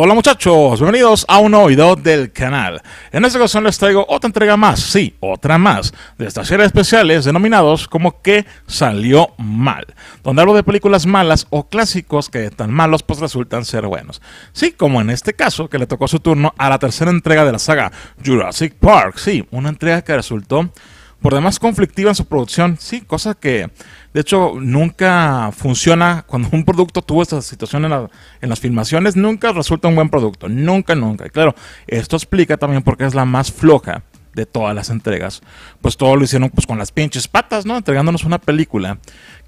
Hola muchachos, bienvenidos a un nuevo video del canal. En esta ocasión les traigo otra entrega más, sí, otra más, de estas series especiales denominados como que salió mal, donde hablo de películas malas o clásicos que tan malos pues resultan ser buenos. Sí, como en este caso que le tocó su turno a la tercera entrega de la saga Jurassic Park, sí, una entrega que resultó por demás conflictiva en su producción. Sí, cosa que de hecho nunca funciona cuando un producto tuvo esta situación en, en, las filmaciones, nunca resulta un buen producto, nunca, nunca. Y claro, esto explica también por qué es la más floja de todas las entregas. Pues todo lo hicieron pues con las pinches patas, ¿no? Entregándonos una película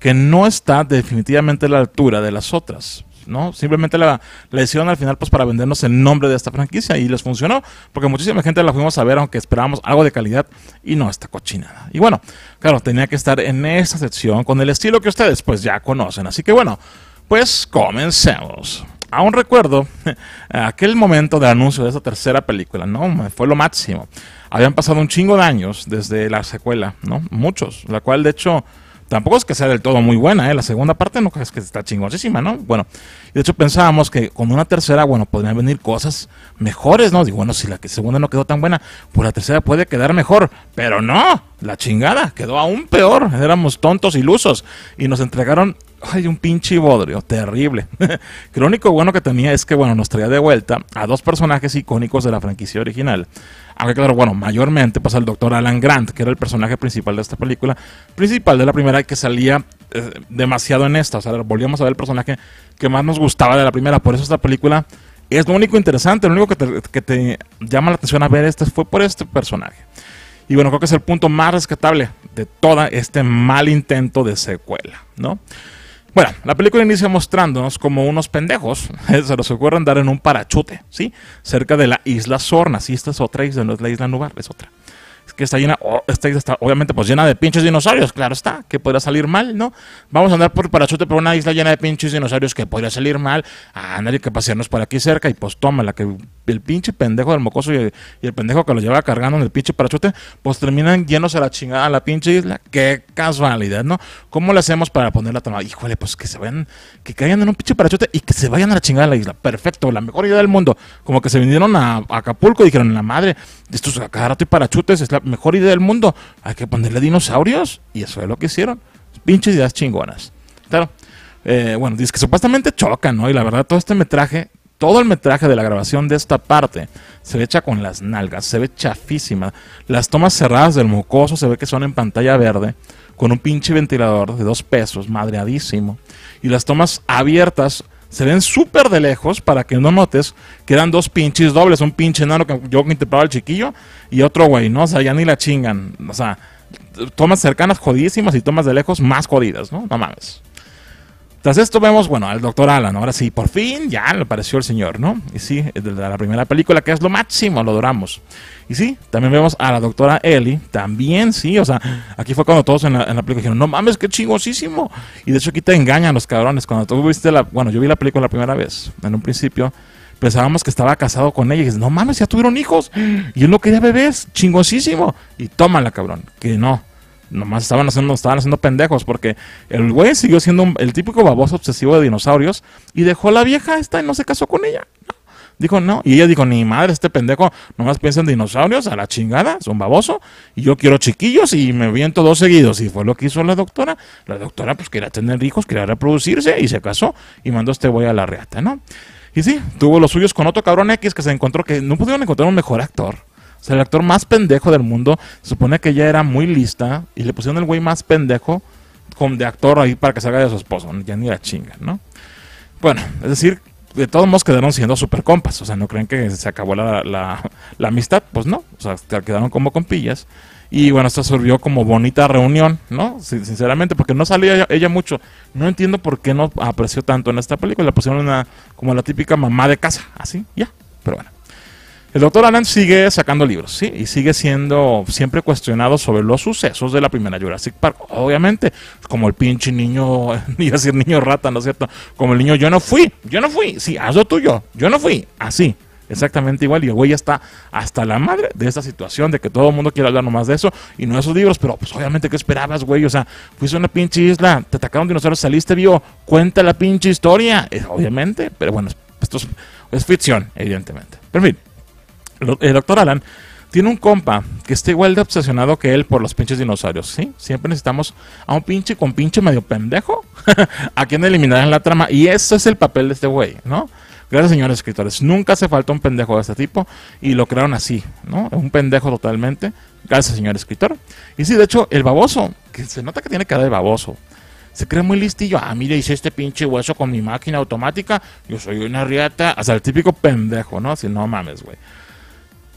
que no está definitivamente a la altura de las otras. Simplemente la, hicieron al final pues para vendernos el nombre de esta franquicia y les funcionó, porque muchísima gente la fuimos a ver aunque esperábamos algo de calidad y no esta cochinada. Y bueno, claro, tenía que estar en esta sección con el estilo que ustedes pues ya conocen, así que bueno, pues comencemos aún recuerdo aquel momento de anuncio de esta tercera película, ¿no? Fue lo máximo. Habían pasado un chingo de años desde la secuela, ¿no? Muchos, la cual de hecho Tampoco es que sea del todo muy buena, ¿eh? La segunda parte no es que está chingosísima, ¿no? Bueno, de hecho pensábamos que con una tercera, bueno, podrían venir cosas mejores, ¿no? Digo, bueno, si la segunda no quedó tan buena, pues la tercera puede quedar mejor. Pero no, la chingada, quedó aún peor. Éramos tontos, ilusos. Y nos entregaron, ay, un pinche bodrio, terrible. que lo único bueno que tenía es que, bueno, nos traía de vuelta a dos personajes icónicos de la franquicia original aunque claro, bueno, mayormente pasa pues, el doctor Alan Grant, que era el personaje principal de esta película, principal de la primera que salía eh, demasiado en esta, o sea, volvíamos a ver el personaje que más nos gustaba de la primera, por eso esta película es lo único interesante, lo único que te, que te llama la atención a ver esta fue por este personaje. Y bueno, creo que es el punto más rescatable de todo este mal intento de secuela, ¿no? Bueno, la película inicia mostrándonos como unos pendejos se nos ocurre andar en un parachute, ¿sí? Cerca de la isla Sorna, si esta es otra isla, no es la isla Nubar, es otra que está llena, esta oh, está, está, obviamente, pues llena de pinches dinosaurios, claro está, que podría salir mal, ¿no? Vamos a andar por parachute por una isla llena de pinches dinosaurios que podría salir mal, a ah, nadie que pasearnos por aquí cerca y pues tómala, que el pinche pendejo del mocoso y el, pendejo que lo lleva cargando en el pinche parachute, pues terminan llenos a la chingada a la pinche isla, qué casualidad, ¿no? ¿Cómo le hacemos para ponerla tomada? Híjole, pues que se vayan, que caigan en un pinche parachute y que se vayan a la chingada a la isla, perfecto, la mejor idea del mundo, como que se vinieron a, a Acapulco y dijeron, la madre, esto es rato y es la mejor idea del mundo. Hay que ponerle dinosaurios. Y eso es lo que hicieron. Pinches ideas chingonas. Claro. Eh, bueno, dice que supuestamente chocan, ¿no? Y la verdad, todo este metraje, todo el metraje de la grabación de esta parte, se ve hecha con las nalgas, se ve chafísima. Las tomas cerradas del mocoso se ve que son en pantalla verde, con un pinche ventilador de dos pesos, madreadísimo. Y las tomas abiertas se ven súper de lejos para que no notes que eran dos pinches dobles, un pinche nano que yo interpretaba El chiquillo y otro güey, ¿no? O sea, ya ni la chingan. O sea, tomas cercanas jodísimas y tomas de lejos más jodidas, ¿no? No mames. Tras esto vemos, bueno, al doctor Alan, ahora sí, por fin ya le apareció el señor, ¿no? Y sí, de la primera película, que es lo máximo, lo adoramos. Y sí, también vemos a la doctora Ellie, también sí, o sea, aquí fue cuando todos en la, en la película dijeron, no mames, qué chingosísimo. Y de hecho aquí te engañan los cabrones, cuando tú viste la, bueno, yo vi la película la primera vez, en un principio, pensábamos que estaba casado con ella. Y dices, no mames, ya tuvieron hijos. Y él no quería bebés, chingosísimo. Y tómala, cabrón, que no nomás estaban haciendo, estaban haciendo pendejos porque el güey siguió siendo el típico baboso obsesivo de dinosaurios y dejó a la vieja esta y no se casó con ella. Dijo, no. Y ella dijo, ni madre, este pendejo nomás piensa en dinosaurios, a la chingada, son baboso. Y yo quiero chiquillos y me viento dos seguidos. Y fue lo que hizo la doctora. La doctora, pues, quería tener hijos, quería reproducirse y se casó y mandó a este güey a la reata, ¿no? Y sí, tuvo los suyos con otro cabrón X que se encontró que no pudieron encontrar un mejor actor. O sea, el actor más pendejo del mundo. Se supone que ella era muy lista y le pusieron el güey más pendejo de actor ahí para que salga de su esposo. Ya ni la chinga, ¿no? Bueno, es decir, de todos modos quedaron siendo super compas. O sea, no creen que se acabó la, amistad. Pues no. O sea, quedaron como compillas. Y bueno, esto surgió como bonita reunión, ¿no? Sinceramente, porque no salía ella, mucho. No entiendo por qué no apreció tanto en esta película. le pusieron una, como la típica mamá de casa, así, ya. Pero bueno. El doctor Alan sigue sacando libros, ¿sí? Y sigue siendo siempre cuestionado sobre los sucesos de la primera Jurassic Park. Obviamente, como el pinche niño, iba a decir niño rata, ¿no es cierto? Como el niño, yo no fui, yo no fui, sí, haz lo tuyo, yo no fui, así. Exactamente igual, y el güey ya está hasta la madre de esta situación, de que todo el mundo quiere hablar nomás de eso y no de esos libros, pero pues obviamente, ¿qué esperabas, güey? O sea, fuiste a una pinche isla, te atacaron dinosaurios, saliste vivo, cuenta la pinche historia, eh, obviamente, pero bueno, esto es, es ficción, evidentemente. Pero en fin, el doctor Alan tiene un compa que está igual de obsesionado que él por los pinches dinosaurios, ¿sí? Siempre necesitamos a un pinche con pinche medio pendejo a quien eliminar en la trama. Y ese es el papel de este güey, ¿no? Gracias, señores escritores. Nunca se falta un pendejo de este tipo y lo crearon así, ¿no? Un pendejo totalmente. Gracias, señor escritor. Y sí, de hecho, el baboso, que se nota que tiene cara de baboso, se cree muy listillo. Ah, mira, hice este pinche hueso con mi máquina automática. Yo soy una riata. Hasta el típico pendejo, ¿no? Así, no mames, güey.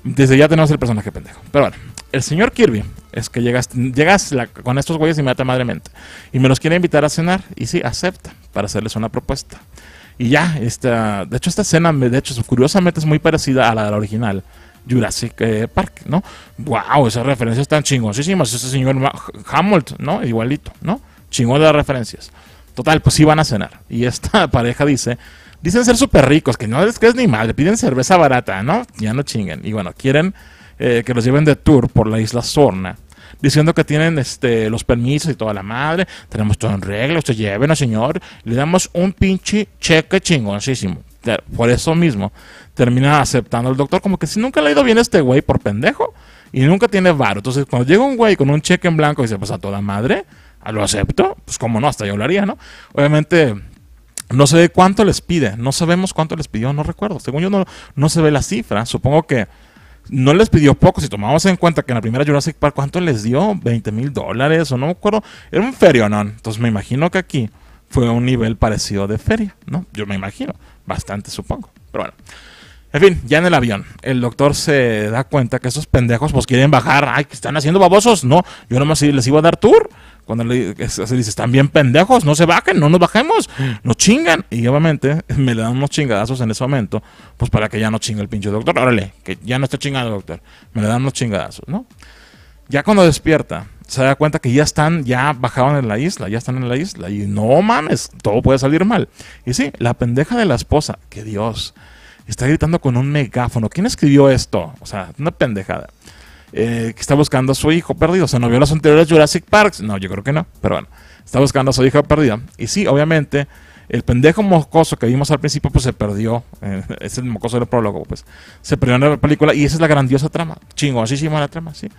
Desde ya tenemos el personaje pendejo. Pero bueno, el señor Kirby es que llegas, llegas la, con estos güeyes y me madremente. y me los quiere invitar a cenar y sí, acepta para hacerles una propuesta. Y ya, de hecho esta escena, de hecho, curiosamente es muy parecida a la original. Jurassic eh, Park, ¿no? ¡Wow! Esas referencias están chingosísimas. Ese señor Hamlet, ¿no? Igualito, ¿no? Chingón de las referencias. Total, pues sí van a cenar. Y esta pareja dice Dicen ser súper ricos, que no les crees ni madre, piden cerveza barata, ¿no? Ya no chingan. Y bueno, quieren eh, que los lleven de tour por la isla Sorna diciendo que tienen este, los permisos y toda la madre, tenemos todo en regla, usted llévenos, señor, le damos un pinche cheque chingoncísimo. Por eso mismo, termina aceptando al doctor como que si nunca le ha ido bien este güey por pendejo y nunca tiene varo. Entonces, cuando llega un güey con un cheque en blanco y dice, pues a toda madre, lo acepto, pues como no, hasta yo lo haría, ¿no? Obviamente no se ve cuánto les pide, no sabemos cuánto les pidió, no recuerdo. Según yo no, no se ve la cifra, supongo que no les pidió poco. Si tomamos en cuenta que en la primera Jurassic Park, ¿cuánto les dio? 20 mil dólares o no me acuerdo. Era un ¿no? Entonces me imagino que aquí fue un nivel parecido de feria, ¿no? Yo me imagino. Bastante, supongo. Pero bueno. En fin, ya en el avión, el doctor se da cuenta que esos pendejos pues quieren bajar. Ay, que están haciendo babosos? No, yo nomás les iba a dar tour. Cuando le, se dice, están bien pendejos, no se bajen, no nos bajemos, nos chingan. Y obviamente me le dan unos chingadazos en ese momento, pues para que ya no chingue el pinche doctor. Órale, que ya no está chingando el doctor. Me le dan unos chingadazos, ¿no? Ya cuando despierta, se da cuenta que ya están, ya bajaron en la isla, ya están en la isla. Y no mames, todo puede salir mal. Y sí, la pendeja de la esposa, que Dios, está gritando con un megáfono. ¿Quién escribió esto? O sea, una pendejada. Eh, que está buscando a su hijo perdido. se sea, no vio las anteriores Jurassic Parks. No, yo creo que no, pero bueno, está buscando a su hijo perdido. Y sí, obviamente, el pendejo moscoso que vimos al principio, pues se perdió. Eh, es el mocoso del prólogo, pues. Se perdió en la película y esa es la grandiosa trama. así Chingosísima la trama, sí.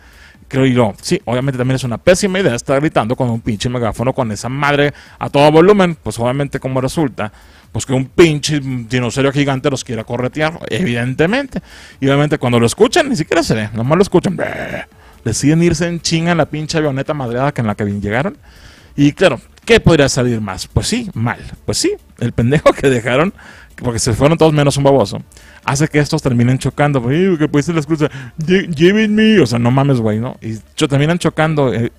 Creo y no. sí, obviamente también es una pésima idea estar gritando con un pinche megáfono con esa madre a todo volumen. Pues obviamente como resulta, pues que un pinche dinosaurio gigante los quiera corretear, evidentemente. Y obviamente cuando lo escuchan, ni siquiera se ve. nomás lo escuchan. Deciden irse en chinga en la pinche avioneta madreada que en la que llegaron. Y claro, ¿qué podría salir más? Pues sí, mal. Pues sí, el pendejo que dejaron, porque se fueron todos menos un baboso, hace que estos terminen chocando. Que pudiste la cruces, llévenme. O sea, no mames, güey, ¿no? Y terminan chocando. Eh,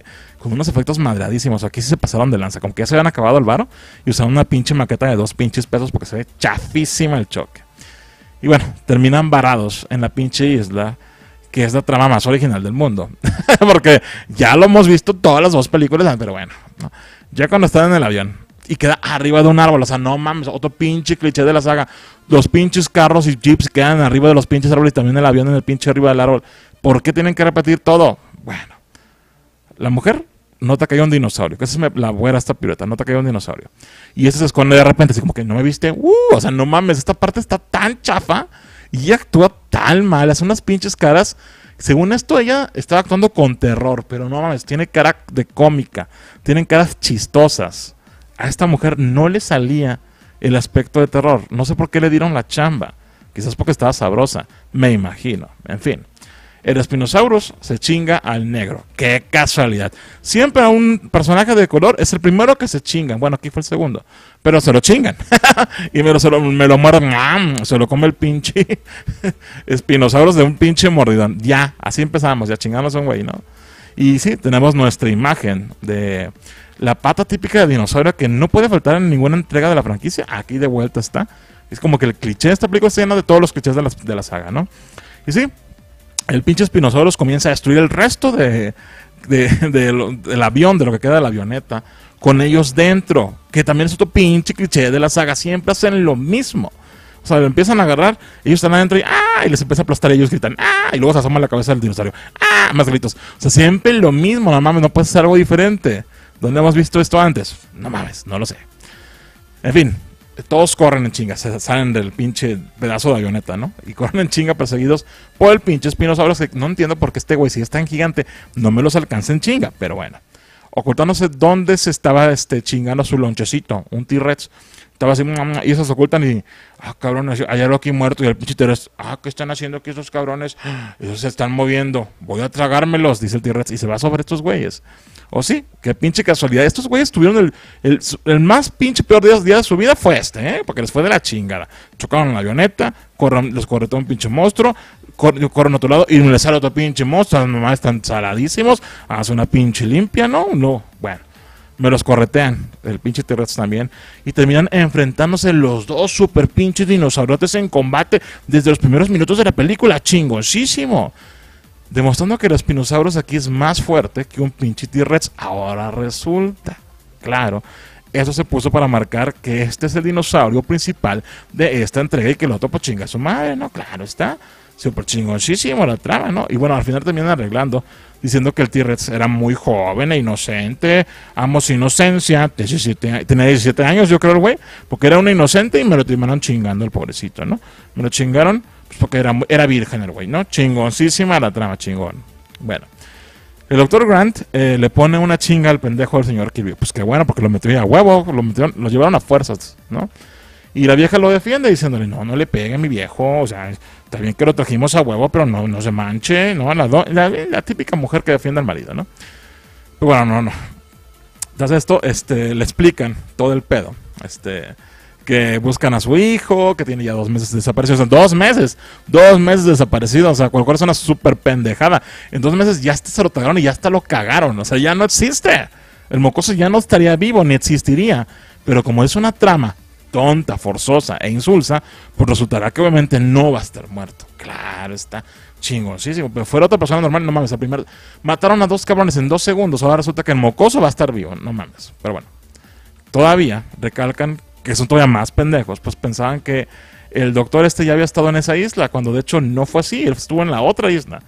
con unos efectos madradísimos. Aquí sí se pasaron de lanza, como que ya se habían acabado el varo y usaron una pinche maqueta de dos pinches pesos porque se ve chafísima el choque. Y bueno, terminan varados en la pinche isla, que es la trama más original del mundo. porque ya lo hemos visto todas las dos películas, pero bueno, ya cuando están en el avión, y queda arriba de un árbol. O sea, no mames, otro pinche cliché de la saga. Los pinches carros y jeeps quedan arriba de los pinches árboles y también el avión en el pinche arriba del árbol. ¿Por qué tienen que repetir todo? Bueno, la mujer no te cayó un dinosaurio. Que esa es la buena esta pirueta no te cayó un dinosaurio. Y ese se esconde de repente, así como que no me viste, uh, o sea, no mames, esta parte está tan chafa y actúa tan mal, hace unas pinches caras. Según esto, ella estaba actuando con terror, pero no mames, tiene cara de cómica, tienen caras chistosas. A esta mujer no le salía el aspecto de terror. No sé por qué le dieron la chamba. Quizás porque estaba sabrosa, me imagino. En fin el espinosaurus se chinga al negro. Qué casualidad. Siempre a un personaje de color es el primero que se chingan. Bueno, aquí fue el segundo. Pero se lo chingan. y me lo, me lo muerden. Se lo come el pinche Espinosaurus de un pinche mordidón. Ya, así empezamos. Ya chingamos a un güey, ¿no? Y sí, tenemos nuestra imagen de la pata típica de dinosaurio que no puede faltar en ninguna entrega de la franquicia. Aquí de vuelta está. Es como que el cliché de esta película está lleno de todos los clichés de la, de la saga, ¿no? Y sí, el pinche Spinosaurus comienza a destruir el resto de, del avión, de lo que queda de la avioneta, con ellos dentro. Que también es otro pinche cliché de la saga. Siempre hacen lo mismo. O sea, lo empiezan a agarrar, ellos están adentro y ¡ah! Y les empieza a aplastar, ellos gritan ¡ah! Y luego se asoma la cabeza del dinosaurio ¡ah! Más gritos. O sea, siempre lo mismo, no mames, no puede ser algo diferente. ¿Dónde hemos visto esto antes? No mames, no lo sé. En fin, todos corren en chinga, se salen del pinche pedazo de avioneta, ¿no? Y corren en chinga perseguidos por el pinche Spinosaurus, que no entiendo por qué este güey, si es tan gigante, no me los alcanza en chinga, pero bueno. Ocultándose dónde se estaba este, chingando su lonchecito, un T-Rex. Estaba así, y esos ocultan y, ah, cabrón, allá lo aquí muerto y el pinche T-Rex, ah, ¿qué están haciendo aquí esos cabrones? ellos se están moviendo, voy a tragármelos, dice el T-Rex, y se va sobre estos güeyes. O sí, qué pinche casualidad. Estos güeyes tuvieron el, más pinche peor día, de su vida fue este, ¿eh? Porque les fue de la chingada. Chocaron la avioneta, los corretó un pinche monstruo, corren a otro lado y les sale otro pinche monstruo. Las mamás están saladísimos, hace una pinche limpia, ¿no? No, bueno. Me los corretean, el pinche terrestre también. Y terminan enfrentándose los dos super pinches dinosaurotes en combate desde los primeros minutos de la película. Chingosísimo. Demostrando que el Spinosaurus aquí es más fuerte que un pinche T-Rex. Ahora resulta. Claro, eso se puso para marcar que este es el dinosaurio principal de esta entrega y que el otro pues chinga su madre, ¿no? Claro está. super chingoncísimo la trama, ¿no? Y bueno, al final terminan arreglando, diciendo que el T-Rex era muy joven e inocente, amo su inocencia, tenía 17 años yo creo güey, porque era una inocente y me lo terminaron chingando el pobrecito, ¿no? Me lo chingaron pues, porque era, era virgen el güey, ¿no? Chingoncísima la trama, chingón. Bueno. El doctor Grant eh, le pone una chinga al pendejo del señor Kirby. Pues qué bueno, porque lo metió a huevo, lo, llevaron a fuerzas, ¿no? Y la vieja lo defiende diciéndole, no, no le pegue a mi viejo, o sea, está bien que lo trajimos a huevo, pero no, no se manche, ¿no? La, la, típica mujer que defiende al marido, ¿no? Pero bueno, no, no. Entonces esto, este, le explican todo el pedo. Este, que buscan a su hijo, que tiene ya dos meses desaparecido. O sea, dos meses, dos meses desaparecido. O sea, cualquier es una super pendejada. En dos meses ya hasta se lo tragaron y ya hasta lo cagaron. O sea, ya no existe. El mocoso ya no estaría vivo, ni existiría. Pero como es una trama tonta, forzosa e insulsa, pues resultará que obviamente no va a estar muerto. Claro, está chingosísimo. Pero fuera otra persona normal, no mames. Al primer... Mataron a dos cabrones en dos segundos. Ahora resulta que el mocoso va a estar vivo. No mames. Pero bueno. Todavía recalcan que son todavía más pendejos, pues pensaban que el doctor este ya había estado en esa isla, cuando de hecho no fue así, él estuvo en la otra isla.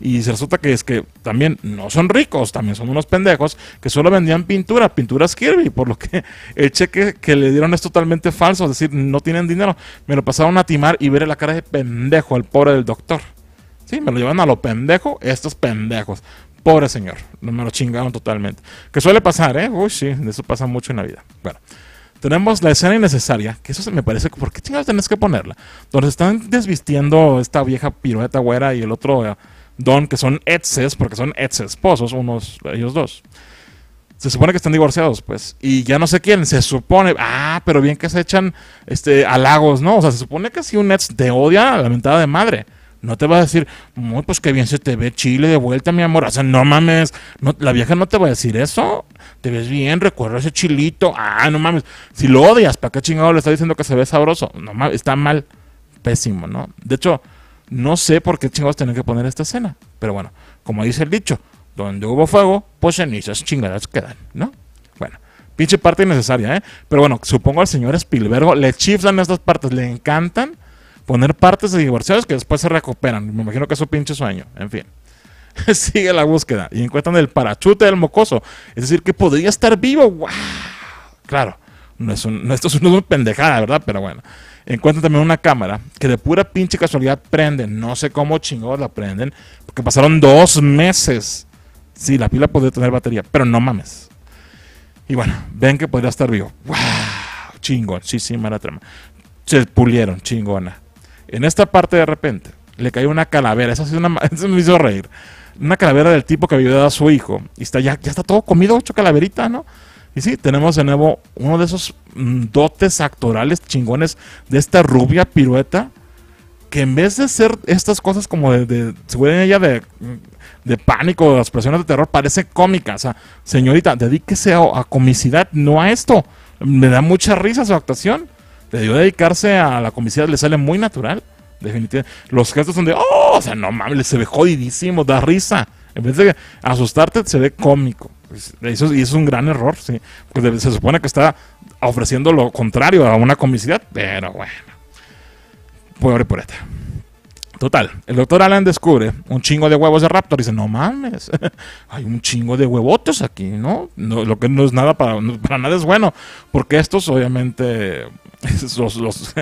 Y se resulta que es que también no son ricos, también son unos pendejos que solo vendían pintura, pinturas Kirby, por lo que el cheque que le dieron es totalmente falso, es decir, no tienen dinero. Me lo pasaron a timar y ver la cara de pendejo al pobre del doctor. Sí, me lo llevan a lo pendejo estos pendejos. Pobre señor, me lo chingaron totalmente. Que suele pasar, ¿eh? Uy, sí, eso pasa mucho en la vida. Bueno tenemos la escena innecesaria, que eso se me parece, ¿por qué chingados tenés que ponerla? Donde están desvistiendo esta vieja pirueta güera y el otro eh, don, que son exes, porque son exesposos, esposos, unos, ellos dos. Se supone que están divorciados, pues. Y ya no sé quién, se supone. Ah, pero bien que se echan este, halagos, ¿no? O sea, se supone que si un ex te odia, lamentada de madre. No te vas a decir, muy pues qué bien se te ve Chile de vuelta, mi amor. O sea, no mames. la vieja no te va a decir eso. Te ves bien, recuerda ese chilito. Ah, no mames. Si lo odias, ¿para qué chingado le está diciendo que se ve sabroso? No mames, está mal. Pésimo, ¿no? De hecho, no sé por qué chingados tienen que poner esta escena. Pero bueno, como dice el dicho, donde hubo fuego, pues cenizas chingadas quedan, ¿no? Bueno, pinche parte innecesaria, ¿eh? Pero bueno, supongo al señor Spielberg le chiflan estas partes, le encantan poner partes de divorciados que después se recuperan. Me imagino que es su pinche sueño. En fin. Sigue la búsqueda y encuentran el parachute del mocoso. Es decir, que podría estar vivo. ¡Wow! Claro, no es un, no, esto es una pendejada, ¿verdad? Pero bueno. Encuentran también una cámara que de pura pinche casualidad prenden. No sé cómo chingados la prenden. Porque pasaron dos meses. Sí, la pila podría tener batería, pero no mames. Y bueno, ven que podría estar vivo. ¡Wow! Chingón. Sí, sí, mala trama. Se pulieron, chingona. En esta parte de repente le cayó una calavera. Eso, me hizo reír. Una calavera del tipo que había dado a su hijo. Y está ya, ya está todo comido, ocho calaveritas, ¿no? Y sí, tenemos de nuevo uno de esos mm, dotes actorales chingones de esta rubia pirueta. Que en vez de ser estas cosas como de, de ella de, pánico, de expresiones de terror, parece cómica. O sea, señorita, dedíquese a, a comicidad, no a esto. Me da mucha risa su actuación debió dedicarse a la comicidad, le sale muy natural. Definitivamente. Los gestos son de, oh, o sea, no mames, se ve jodidísimo, da risa. En vez de asustarte, se ve cómico. Pues, eso, y es un gran error, sí. Porque se supone que está ofreciendo lo contrario a una comicidad, pero bueno. Pobre pureta. Total, el doctor Alan descubre un chingo de huevos de Raptor y dice, no mames, hay un chingo de huevotes aquí, ¿no? ¿no? Lo que no es nada para, para nada es bueno, porque estos obviamente los, los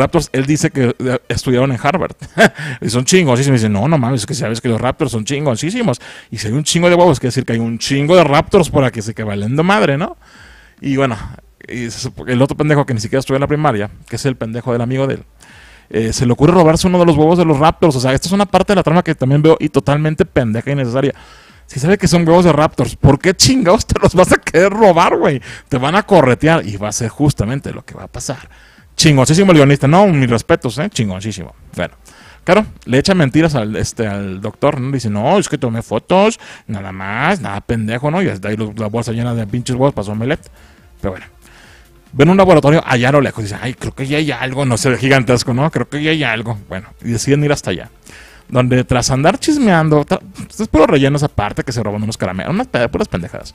él dice que eh, estudiaron en Harvard. y son chingos, Y dice, no, no mames, que sabes que los raptors son chingosísimos. Y si hay un chingo de huevos, quiere decir que hay un chingo de raptors por aquí, se que valiendo madre, ¿no? Y bueno, el otro pendejo que ni siquiera estudió en la primaria, que es el pendejo del amigo de él, eh, se le ocurre robarse uno de los huevos de los raptors. O sea, esta es una parte de la trama que también veo y totalmente pendeja y necesaria. Si sabe que son huevos de Raptors, ¿por qué chingados te los vas a querer robar, güey? Te van a corretear y va a ser justamente lo que va a pasar. Chingoncísimo el guionista. No, mis respetos, ¿eh? Chingoncísimo. Bueno. Claro, le echa mentiras al, este, al doctor, ¿no? dice, no, es que tomé fotos, nada más, nada pendejo, ¿no? Y hasta ahí la bolsa llena de pinches huevos pasó Melet Pero bueno. Ven un laboratorio allá a lo lejos. Dice, ay, creo que ya hay algo, no sé, gigantesco, ¿no? Creo que ya hay algo. Bueno, y deciden ir hasta allá donde tras andar chismeando, es puro relleno esa parte que se roban unos caramelos, unas puras pendejadas.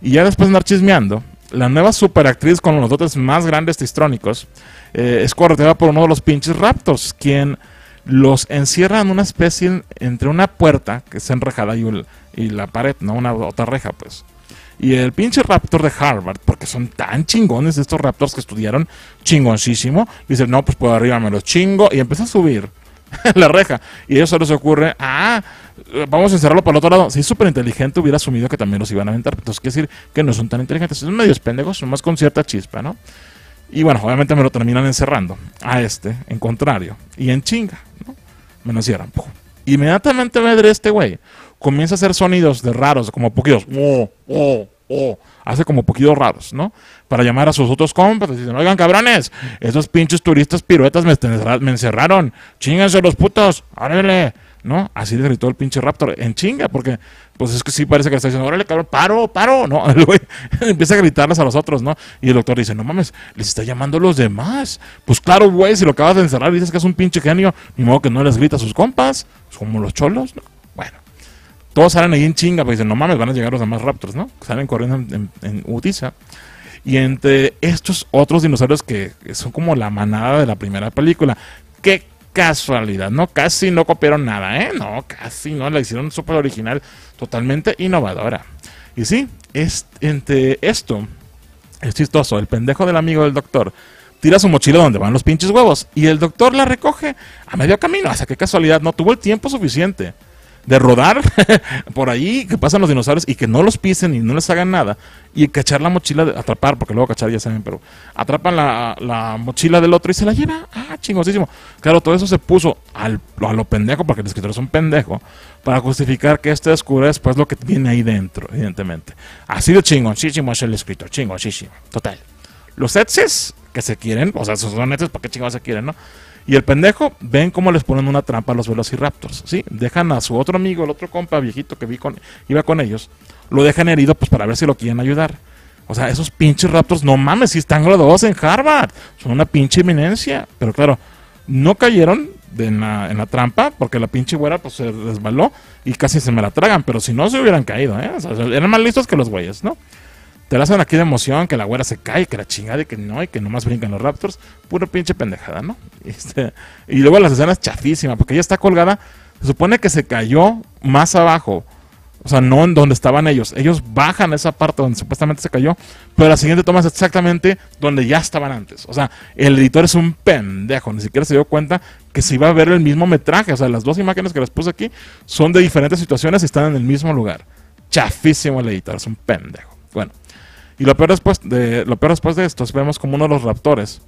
Y ya después de andar chismeando, la nueva superactriz con los dotes más grandes Tristrónicos eh, es correteada por uno de los pinches raptors quien los encierra en una especie entre una puerta que está enrejada y, la pared, ¿no? Una otra reja, pues. Y el pinche raptor de Harvard, porque son tan chingones estos raptors que estudiaron chingoncísimo, dice, no, pues por arriba me los chingo, y empieza a subir la reja. Y ellos solo se ocurre, ah, vamos a encerrarlo para el otro lado. Si es súper inteligente, hubiera asumido que también los iban a aventar. Entonces, quiere decir que no son tan inteligentes. Son medios pendejos, son más con cierta chispa, ¿no? Y bueno, obviamente me lo terminan encerrando a este, en contrario. Y en chinga, ¿no? Me lo encierran. Inmediatamente Inmediatamente este güey, comienza a hacer sonidos de raros, como poquitos. oh, oh o hace como poquitos raros, ¿no? Para llamar a sus otros compas, dicen, oigan cabrones, esos pinches turistas piruetas me, me encerraron, chínganse los putos, órale, ¿no? Así le gritó el pinche Raptor, en chinga, porque pues es que sí parece que está diciendo, órale cabrón, paro, paro, ¿no? El güey empieza a gritarles a los otros, ¿no? Y el doctor dice, no mames, les está llamando a los demás. Pues claro, güey, si lo acabas de encerrar dices que es un pinche genio, ni modo que no les grita a sus compas, como los cholos, ¿no? Todos salen ahí en chinga, porque dicen, no mames, van a llegar los demás Raptors, ¿no? Salen corriendo en, en, Y entre estos otros dinosaurios que son como la manada de la primera película. Qué casualidad, ¿no? Casi no copiaron nada, ¿eh? No, casi no. La hicieron súper original, totalmente innovadora. Y sí, es, entre esto, es chistoso. El pendejo del amigo del doctor tira su mochila donde van los pinches huevos y el doctor la recoge a medio camino. hasta qué casualidad, no tuvo el tiempo suficiente de rodar por ahí, que pasan los dinosaurios y que no los pisen y no les hagan nada. Y cachar la mochila, de, atrapar, porque luego cachar ya saben, pero atrapan la, la, mochila del otro y se la lleva. Ah, chingosísimo. Claro, todo eso se puso a lo pendejo, porque el escritor es un pendejo, para justificar que este descubre después pues, lo que viene ahí dentro, evidentemente. Así de chingoncísimo es el escritor, chingosísimo, Total. Los etses que se quieren, o sea, esos son etses, ¿para qué chingados se quieren, no? Y el pendejo, ven cómo les ponen una trampa a los Velociraptors, ¿sí? Dejan a su otro amigo, el otro compa viejito que vi con, iba con ellos, lo dejan herido pues para ver si lo quieren ayudar. O sea, esos pinches Raptors, no mames, si están graduados en Harvard, son una pinche eminencia. Pero claro, no cayeron en, la, trampa porque la pinche güera pues se resbaló y casi se me la tragan, pero si no se hubieran caído, ¿eh? O sea, eran más listos que los güeyes, ¿no? Te la hacen aquí de emoción, que la güera se cae, que la chingada, y que no, y que nomás brincan los Raptors. puro pinche pendejada, ¿no? Este, y luego las escenas chafísima, porque ella está colgada. Se supone que se cayó más abajo. O sea, no en donde estaban ellos. Ellos bajan esa parte donde supuestamente se cayó. Pero la siguiente toma es exactamente donde ya estaban antes. O sea, el editor es un pendejo. Ni siquiera se dio cuenta que se iba a ver el mismo metraje. O sea, las dos imágenes que les puse aquí son de diferentes situaciones y están en el mismo lugar. Chafísimo el editor. Es un pendejo. Bueno. Y lo peor después de, lo peor después de esto vemos como uno de los raptores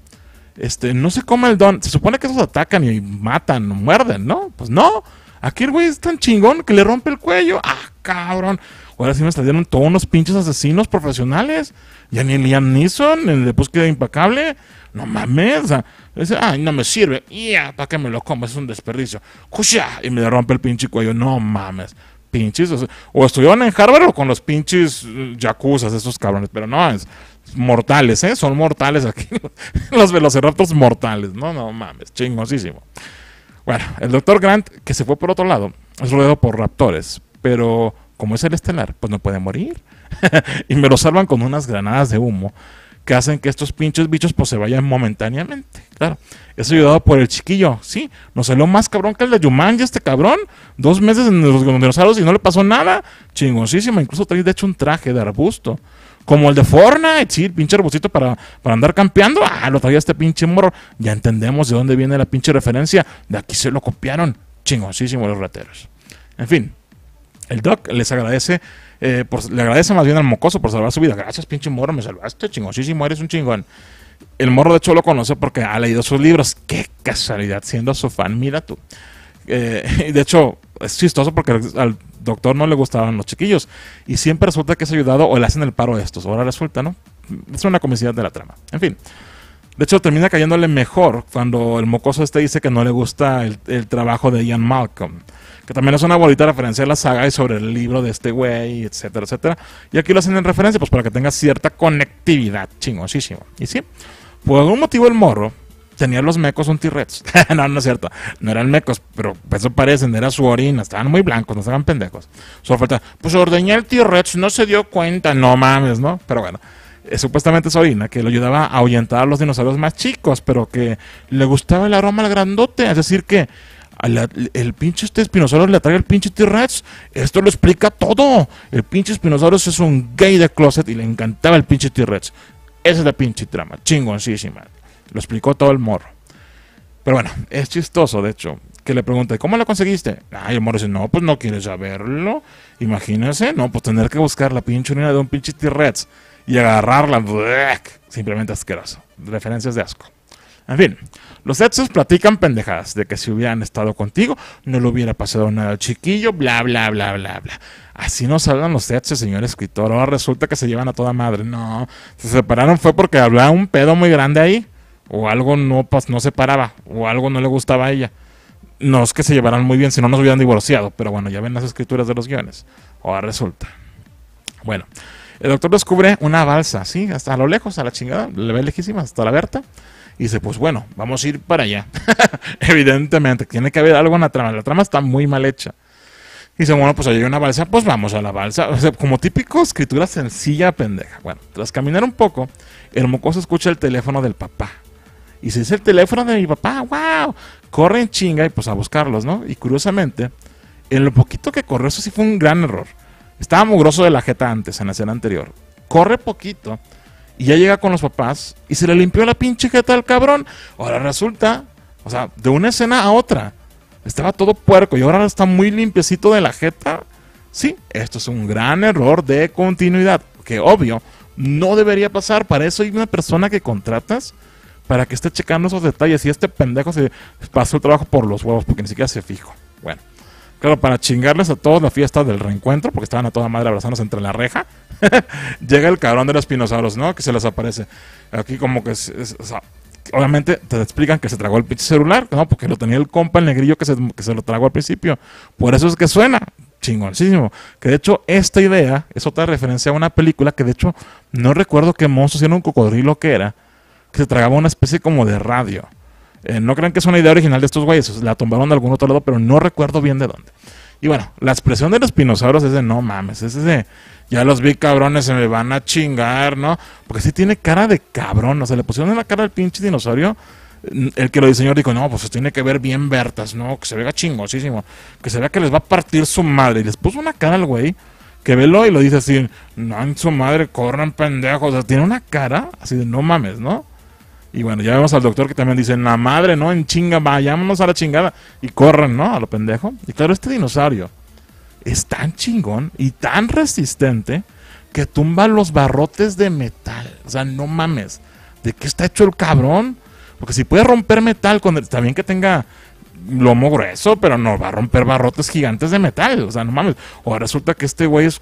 este, no se come el don. Se supone que esos atacan y matan, muerden, ¿no? Pues no. Aquí el güey es tan chingón que le rompe el cuello. ¡Ah, cabrón! Ahora sí me salieron todos unos pinches asesinos profesionales. Ya ni Liam Neeson, el de queda impacable. No mames. O sea, dice, ay, no me sirve. Ya, ¿para qué me lo como? Es un desperdicio. Y me le rompe el pinche cuello. No mames pinches, o, estuvieron en Harvard o con los pinches eh, yacuzas, esos cabrones, pero no, es, mortales, ¿eh? Son mortales aquí, los velociraptors mortales, no, no mames, chingosísimo. Bueno, el doctor Grant, que se fue por otro lado, es rodeado por raptores, pero como es el estelar, pues no puede morir. y me lo salvan con unas granadas de humo que hacen que estos pinches bichos pues se vayan momentáneamente. Claro, eso ayudado por el chiquillo, sí. Nos salió más cabrón que el de ya este cabrón. Dos meses en los dinosaurios y no le pasó nada. Chingoncísimo. Incluso trae de hecho un traje de arbusto. Como el de Fortnite, sí, el pinche arbustito para, para andar campeando. Ah, lo traía este pinche morro. Ya entendemos de dónde viene la pinche referencia. De aquí se lo copiaron. Chingoncísimo los rateros. En fin, el Doc les agradece, eh, por, le agradece más bien al mocoso por salvar su vida. Gracias, pinche morro, me salvaste, chingosísimo, eres un chingón. El morro, de hecho, lo conoce porque ha leído sus libros. Qué casualidad, siendo su fan, mira tú. Eh, de hecho, es chistoso porque al doctor no le gustaban los chiquillos. Y siempre resulta que es ayudado o le hacen el paro a estos. Ahora resulta, ¿no? Es una comicidad de la trama. En fin. De hecho, termina cayéndole mejor cuando el mocoso este dice que no le gusta el, trabajo de Ian Malcolm. Que también es una bonita referencia a la saga y sobre el libro de este güey, etcétera, etcétera. Y aquí lo hacen en referencia, pues para que tenga cierta conectividad chingosísimo. Y sí, por algún motivo el morro tenía los mecos un T-Rex. no, no es cierto. No eran mecos, pero eso parecen, era su orina. Estaban muy blancos, no estaban pendejos. Solo falta, pues ordeñé el T-Rex, no se dio cuenta, no mames, ¿no? Pero bueno. Eh, supuestamente Sabina que lo ayudaba a ahuyentar a los dinosaurios más chicos, pero que le gustaba el aroma al grandote. Es decir, que el pinche este le atrae el pinche T-Rex. Esto lo explica todo. El pinche Espinosaurus es un gay de closet y le encantaba el pinche T-Rex. Esa es la pinche trama, chingoncísima. Lo explicó todo el morro. Pero bueno, es chistoso, de hecho que le pregunte, ¿cómo lo conseguiste? Ay, el morro dice, no, pues no quieres saberlo. Imagínense, no, pues tener que buscar la pinche unidad de un pinche T-Rex y agarrarla. simplemente asqueroso. Referencias de asco. En fin, los hechos platican pendejadas de que si hubieran estado contigo no le hubiera pasado nada al chiquillo, bla, bla, bla, bla, bla. Así no hablan los hechos, señor escritor. Ahora resulta que se llevan a toda madre. No, se separaron fue porque hablaba un pedo muy grande ahí. O algo no, pues, no se paraba. O algo no le gustaba a ella. No es que se llevaran muy bien, si no nos hubieran divorciado. Pero bueno, ya ven las escrituras de los guiones. Ahora resulta. Bueno, el doctor descubre una balsa, ¿sí? Hasta a lo lejos, a la chingada, le ve lejísima, hasta la Berta. Y dice, pues bueno, vamos a ir para allá. Evidentemente, tiene que haber algo en la trama. La trama está muy mal hecha. Y dice, bueno, pues hay una balsa, pues vamos a la balsa. O sea, como típico, escritura sencilla, pendeja. Bueno, tras caminar un poco, el mocoso escucha el teléfono del papá. Y se dice, el teléfono de mi papá, wow. corren, chinga y pues a buscarlos, ¿no? Y curiosamente, en lo poquito que corrió, eso sí fue un gran error. Estaba mugroso de la jeta antes, en la escena anterior. Corre poquito y ya llega con los papás y se le limpió la pinche jeta al cabrón. Ahora resulta, o sea, de una escena a otra, estaba todo puerco y ahora está muy limpiecito de la jeta. Sí, esto es un gran error de continuidad, que obvio, no debería pasar. Para eso hay una persona que contratas para que esté checando esos detalles y este pendejo se pasó el trabajo por los huevos porque ni siquiera se fijo Bueno. Claro, para chingarles a todos la fiesta del reencuentro, porque estaban a toda madre abrazándose entre la reja. Llega el cabrón de los pinosauros, ¿no? Que se les aparece. Aquí como que... obviamente te explican que se tragó el pinche celular, ¿no? Porque lo tenía el compa, el negrillo que se, lo tragó al principio. Por eso es que suena chingoncísimo. Que de hecho, esta idea es otra referencia a una película que de hecho no recuerdo qué monstruo, si era un cocodrilo que era, que se tragaba una especie como de radio. Eh, no crean que es una idea original de estos güeyes, la tumbaron de algún otro lado, pero no recuerdo bien de dónde. Y bueno, la expresión de los pinosauros es de no mames, es de ya los vi cabrones, se me van a chingar, ¿no? Porque sí tiene cara de cabrón, o sea, le pusieron en la cara al pinche dinosaurio. Mm, el que lo diseñó dijo, no, pues tiene que ver bien Bertas, ¿no? Que se vea chingosísimo, que se vea que les va a partir su madre. Y les puso una cara al güey que velo y lo dice así, no, en su madre, corran pendejos. O sea, tiene una cara así de no mames, ¿no? Y bueno, ya vemos al doctor que también dice, la madre, ¿no? En chinga, vayámonos a la chingada. Y corren, ¿no? A lo pendejo. Y claro, este dinosaurio es tan chingón y tan resistente que tumba los barrotes de metal. O sea, no mames. ¿De qué está hecho el cabrón? Porque si puede romper metal, con bien también que tenga lomo grueso, pero no, va a romper barrotes gigantes de metal. O sea, no mames. O resulta que este güey es,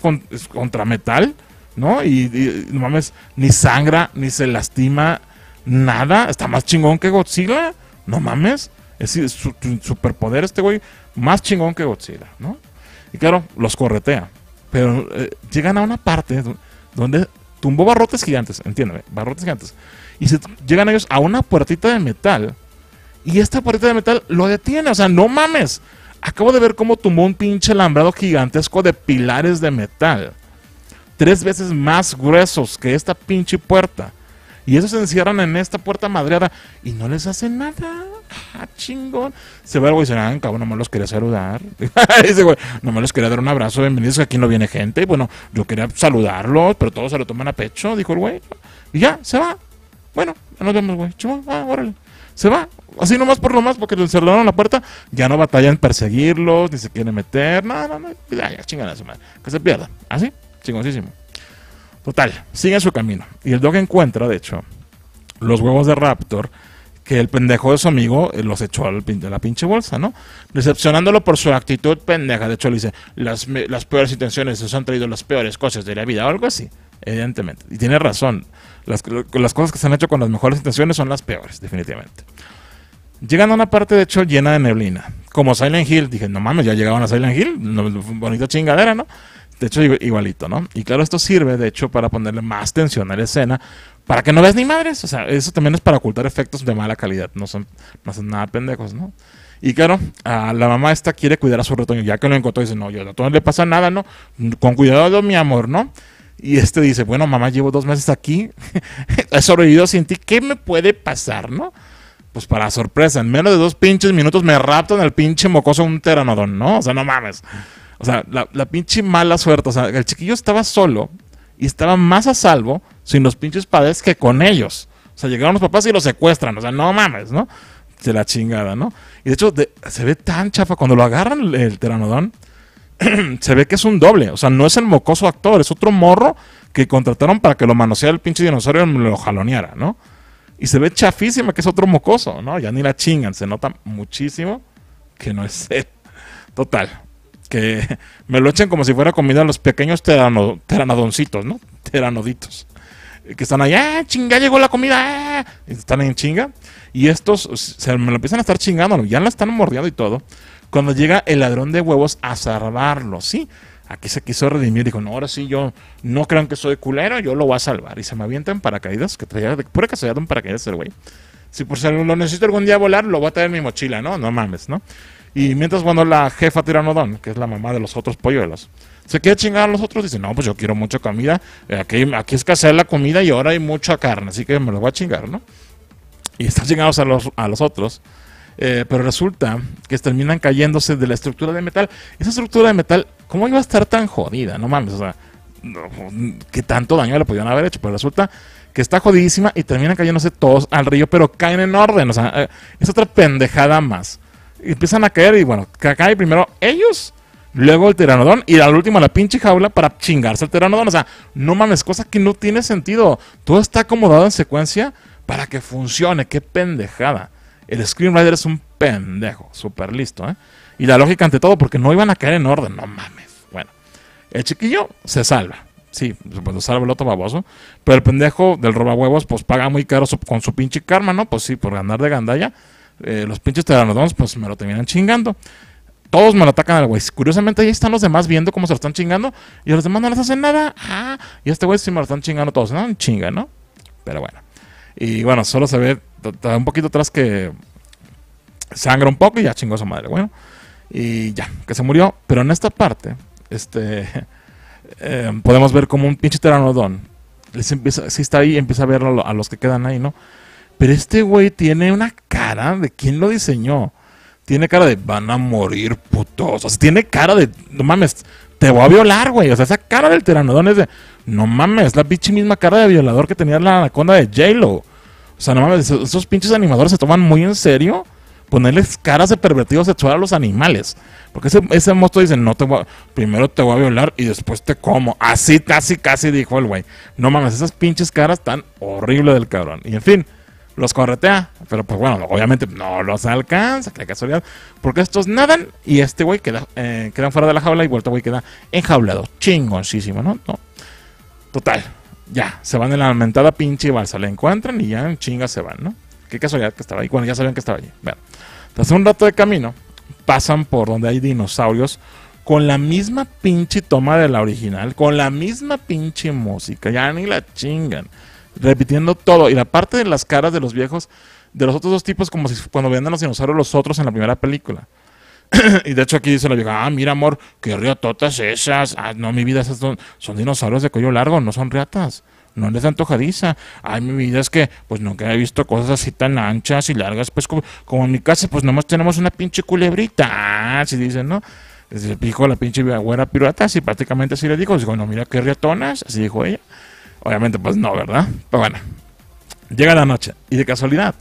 contra metal, ¿no? y, no mames, ni sangra, ni se lastima, nada, está más chingón que Godzilla, no mames, es su, superpoder este güey, más chingón que Godzilla, ¿no? Y claro, los corretea, pero eh, llegan a una parte donde tumbó barrotes gigantes, entiéndeme, barrotes gigantes, y se llegan ellos a una puertita de metal, y esta puertita de metal lo detiene, o sea, no mames, acabo de ver cómo tumbó un pinche alambrado gigantesco de pilares de metal, tres veces más gruesos que esta pinche puerta y esos se encierran en esta puerta madreada y no les hacen nada. Ah, chingón. Se va el güey y se ah, cabrón, no me los quería saludar. dice, güey, no me los quería dar un abrazo, bienvenidos, aquí no viene gente. y Bueno, yo quería saludarlos, pero todos se lo toman a pecho, dijo el güey. Y ya, se va. Bueno, ya nos vemos, güey. Chumón, ah, órale. Se va. Así nomás por nomás, porque encerraron cerraron la puerta. Ya no batallan perseguirlos, ni se quieren meter. No, no, no. Ya, ya, chingan Que se pierda, Así, chingoncísimo. Total, sigue su camino. Y el Dog encuentra, de hecho, los huevos de Raptor que el pendejo de su amigo eh, los echó a la pinche bolsa, ¿no? Decepcionándolo por su actitud pendeja. De hecho, le dice, las, peores intenciones se han traído las peores cosas de la vida o algo así, evidentemente. Y tiene razón. Las, cosas que se han hecho con las mejores intenciones son las peores, definitivamente. Llegan a una parte, de hecho, llena de neblina. Como Silent Hill. Dije, no mames, ya llegaban a Silent Hill. No, bonita chingadera, ¿no? De hecho, igualito, ¿no? Y claro, esto sirve, de hecho, para ponerle más tensión a la escena, para que no veas ni madres. O sea, eso también es para ocultar efectos de mala calidad. No son, no son nada pendejos, ¿no? Y claro, la mamá esta quiere cuidar a su retoño, ya que lo encontró, dice, no, yo no, no le pasa nada, ¿no? Con cuidado, mi amor, ¿no? Y este dice, bueno, mamá, llevo dos meses aquí, he sobrevivido sin ti, ¿qué me puede pasar, no? Pues para sorpresa, en menos de dos pinches minutos me en el pinche mocoso un teranodón, ¿no? O sea, no mames. O sea, la, pinche mala suerte. O sea, el chiquillo estaba solo y estaba más a salvo sin los pinches padres que con ellos. O sea, llegaron los papás y lo secuestran. O sea, no mames, ¿no? De la chingada, ¿no? Y de hecho, se ve tan chafa cuando lo agarran el, tiranodón. se ve que es un doble. O sea, no es el mocoso actor, es otro morro que contrataron para que lo manoseara el pinche dinosaurio y lo jaloneara, ¿no? Y se ve chafísima que es otro mocoso, ¿no? Ya ni la chingan, se nota muchísimo que no es él. Total que me lo echen como si fuera comida a los pequeños teranodoncitos, ¿no? Teranoditos. Eh, que están ahí, ¡ah, chinga, llegó la comida! Eh". Están en chinga. Y estos se me lo empiezan a estar chingando, ya la están mordiendo y todo. Cuando llega el ladrón de huevos a salvarlo, ¿sí? Aquí se quiso redimir, dijo, no, ahora sí, yo no crean que soy culero, yo lo voy a salvar. Y se me avientan paracaídas, que traía de pura casualidad un paracaídas el güey. Si por si lo necesito algún día volar, lo voy a traer en mi mochila, ¿no? No mames, ¿no? Y mientras, cuando la jefa Tiranodón, que es la mamá de los otros polluelos, se quiere chingar a los otros. Dice, no, pues yo quiero mucha comida. Eh, aquí, aquí escasea la comida y ahora hay mucha carne, así que me lo voy a chingar, ¿no? Y están chingados a los, a los otros. Eh, pero resulta que terminan cayéndose de la estructura de metal. Esa estructura de metal, ¿cómo iba a estar tan jodida? No mames, o sea, qué tanto daño le podían haber hecho. Pero resulta que está jodidísima y terminan cayéndose todos al río, pero caen en orden. O sea, eh, es otra pendejada más empiezan a caer y bueno, cae primero ellos, luego el tiranodón y al último la pinche jaula para chingarse el tiranodón. O sea, no mames, cosa que no tiene sentido. Todo está acomodado en secuencia para que funcione. Qué pendejada. El screenwriter es un pendejo, súper listo, ¿eh? Y la lógica ante todo, porque no iban a caer en orden, no mames. Bueno, el chiquillo se salva. Sí, pues lo salva el otro baboso. Pero el pendejo del huevos pues paga muy caro con su pinche karma, ¿no? Pues sí, por ganar de gandalla. Eh, los pinches teranodons, pues me lo terminan chingando. Todos me lo atacan al güey. Curiosamente, ahí están los demás viendo cómo se lo están chingando. Y los demás no les hacen nada. Ah, y este güey sí me lo están chingando todos. No, chinga, ¿no? Pero bueno. Y bueno, solo se ve un poquito atrás que sangra un poco y ya chingó su madre. Bueno, y ya, que se murió. Pero en esta parte, este. Em, podemos ver como un pinche pteranodón. Les si está ahí, empieza a verlo a los que quedan ahí, ¿no? Pero este güey tiene una cara de quién lo diseñó. Tiene cara de van a morir, putos. O sea, tiene cara de no mames, te voy a violar, güey. O sea, esa cara del teranodón es de no mames, la pinche misma cara de violador que tenía la anaconda de J-Lo. O sea, no mames, esos, pinches animadores se toman muy en serio ponerles caras de pervertidos sexuales a los animales. Porque ese, ese monstruo dice, no te voy a, primero te voy a violar y después te como. Así, casi, casi dijo el güey. No mames, esas pinches caras tan horribles del cabrón. Y en fin, los corretea. Pero pues bueno, obviamente no los alcanza, qué casualidad. Porque estos nadan y este güey queda, eh, fuera de la jaula y vuelto güey queda enjaulado. Chingoncísimo, ¿no? ¿no? Total, ya, se van en la lamentada pinche balsa, la encuentran y ya en chinga se van, ¿no? Qué casualidad que estaba ahí. Bueno, ya sabían que estaba allí. Bueno, tras un rato de camino, pasan por donde hay dinosaurios con la misma pinche toma de la original, con la misma pinche música. Ya ni la chingan repitiendo todo. Y la parte de las caras de los viejos, de los otros dos tipos, como si cuando veían a los dinosaurios los otros en la primera película. y de hecho aquí dice la vieja, ah, mira amor, qué riatotas esas. Ah, no, mi vida, esas son, dinosaurios de cuello largo, no son riatas. No les antojadiza. Ay, mi vida es que, pues nunca he visto cosas así tan anchas y largas. Pues como, como en mi casa, pues nomás tenemos una pinche culebrita. Ah, así dicen, ¿no? Desde dijo la pinche güera pirata, así prácticamente así le dijo. Digo, no, mira qué riatonas. Así dijo ella. Obviamente, pues no, ¿verdad? Pero bueno, llega la noche y de casualidad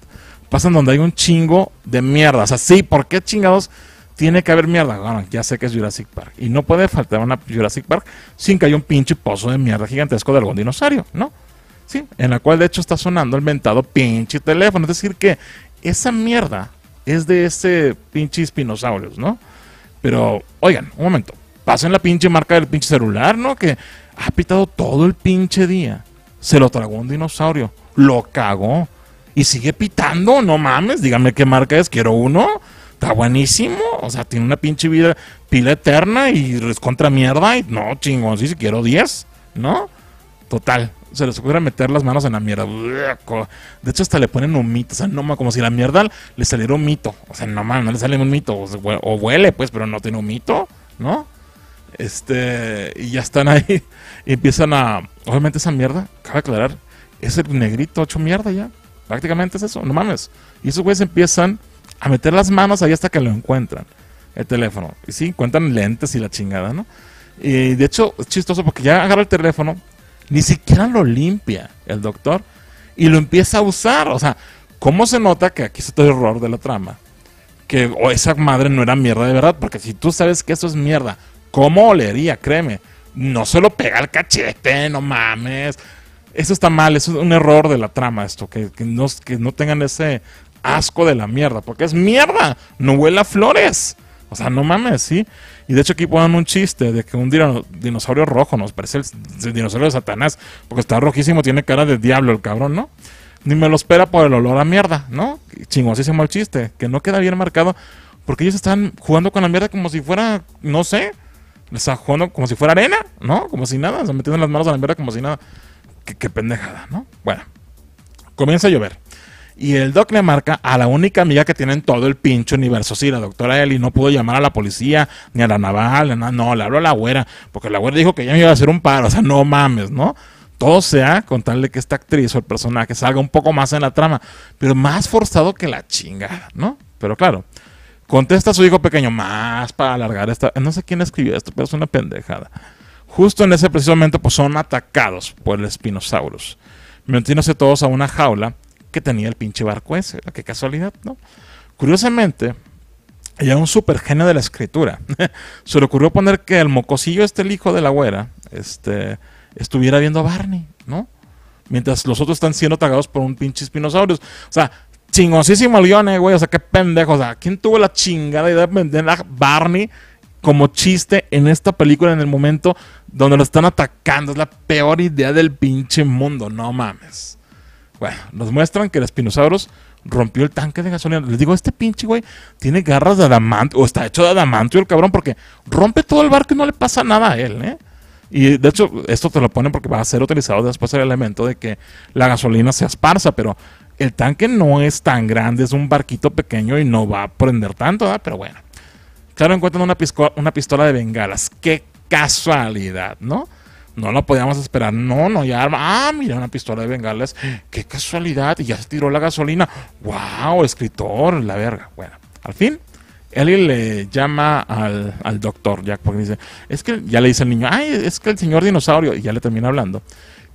pasan donde hay un chingo de mierda. O sea, sí, ¿por qué chingados tiene que haber mierda? Bueno, ya sé que es Jurassic Park. Y no puede faltar una Jurassic Park sin que haya un pinche pozo de mierda gigantesco de algún dinosaurio, ¿no? Sí, en la cual de hecho está sonando el mentado pinche teléfono. Es decir, que esa mierda es de ese pinche espinosaurios, ¿no? Pero, oigan, un momento. Pasen la pinche marca del pinche celular, ¿no? Que ha pitado todo el pinche día. Se lo tragó un dinosaurio. Lo cagó. Y sigue pitando. No mames. dígame qué marca es. Quiero uno. Está buenísimo. O sea, tiene una pinche vida, pila eterna y es contra mierda. Y no, chingón. Sí, si quiero 10. ¿No? Total se les ocurre meter las manos en la mierda. De hecho, hasta le ponen un mito. O sea, no como si la mierda le saliera un mito. O sea, no mames, no le sale un mito. O, o, huele, pues, pero no tiene un mito, ¿no? Este, y ya están ahí. Y empiezan a. Obviamente, esa mierda, cabe aclarar, es el negrito hecho mierda ya. Prácticamente es eso, no mames. Y esos güeyes empiezan a meter las manos ahí hasta que lo encuentran, el teléfono. Y sí, encuentran lentes y la chingada, ¿no? Y de hecho, es chistoso porque ya agarra el teléfono, ni siquiera lo limpia el doctor y lo empieza a usar. O sea, ¿cómo se nota que aquí está todo el error de la trama? Que oh, esa madre no era mierda de verdad, porque si tú sabes que eso es mierda, cómo olería, créeme. No se lo pega el cachete, no mames. Eso está mal, eso es un error de la trama esto, que, no, que no tengan ese asco de la mierda, porque es mierda, no huela flores. O sea, no mames, ¿sí? Y de hecho aquí ponen un chiste de que un dinosaurio rojo nos parece el, dinosaurio de Satanás, porque está rojísimo, tiene cara de diablo el cabrón, ¿no? Ni me lo espera por el olor a mierda, ¿no? Chingosísimo el chiste, que no queda bien marcado, porque ellos están jugando con la mierda como si fuera, no sé, Está jugando como si fuera arena, ¿no? Como si nada, se metiendo las manos a la mierda como si nada. Qué, pendejada, ¿no? Bueno, comienza a llover. Y el Doc le marca a la única amiga que tiene en todo el pinche universo. Sí, la doctora Eli no pudo llamar a la policía, ni a la naval, no, no, le habló a la güera, porque la güera dijo que ya me iba a hacer un paro, o sea, no mames, ¿no? Todo sea con tal de que esta actriz o el personaje salga un poco más en la trama, pero más forzado que la chingada, ¿no? Pero claro, Contesta a su hijo pequeño, más para alargar esta. No sé quién escribió esto, pero es una pendejada. Justo en ese preciso momento, pues son atacados por el Spinosaurus, metiéndose todos a una jaula que tenía el pinche barco ese. Ah, qué casualidad, ¿no? Curiosamente, ella un super genio de la escritura, se le ocurrió poner que el mocosillo, este el hijo de la güera, este, estuviera viendo a Barney, ¿no? Mientras los otros están siendo atacados por un pinche Spinosaurus. O sea, chingosísimo eh, güey. O sea, qué pendejo. O sea, ¿quién tuvo la chingada idea de vender a Barney como chiste en esta película en el momento donde lo están atacando? Es la peor idea del pinche mundo, no mames. Bueno, nos muestran que el Spinosaurus rompió el tanque de gasolina. Les digo, este pinche güey tiene garras de adamantio, o está hecho de adamantio el cabrón, porque rompe todo el barco y no le pasa nada a él, ¿eh? Y de hecho, esto te lo ponen porque va a ser utilizado después el elemento de que la gasolina se esparza, pero el tanque no es tan grande, es un barquito pequeño y no va a prender tanto, ¿verdad? pero bueno. Claro, encuentran una, una pistola de bengalas. Qué casualidad, ¿no? No lo podíamos esperar. No, no, ya arma. Ah, mira, una pistola de bengalas. Qué casualidad. Y ya se tiró la gasolina. ¡Wow! Escritor, la verga. Bueno, al fin, Eli le llama al, doctor Jack porque dice: Es que ya le dice el niño, ay, es que el señor dinosaurio. Y ya le termina hablando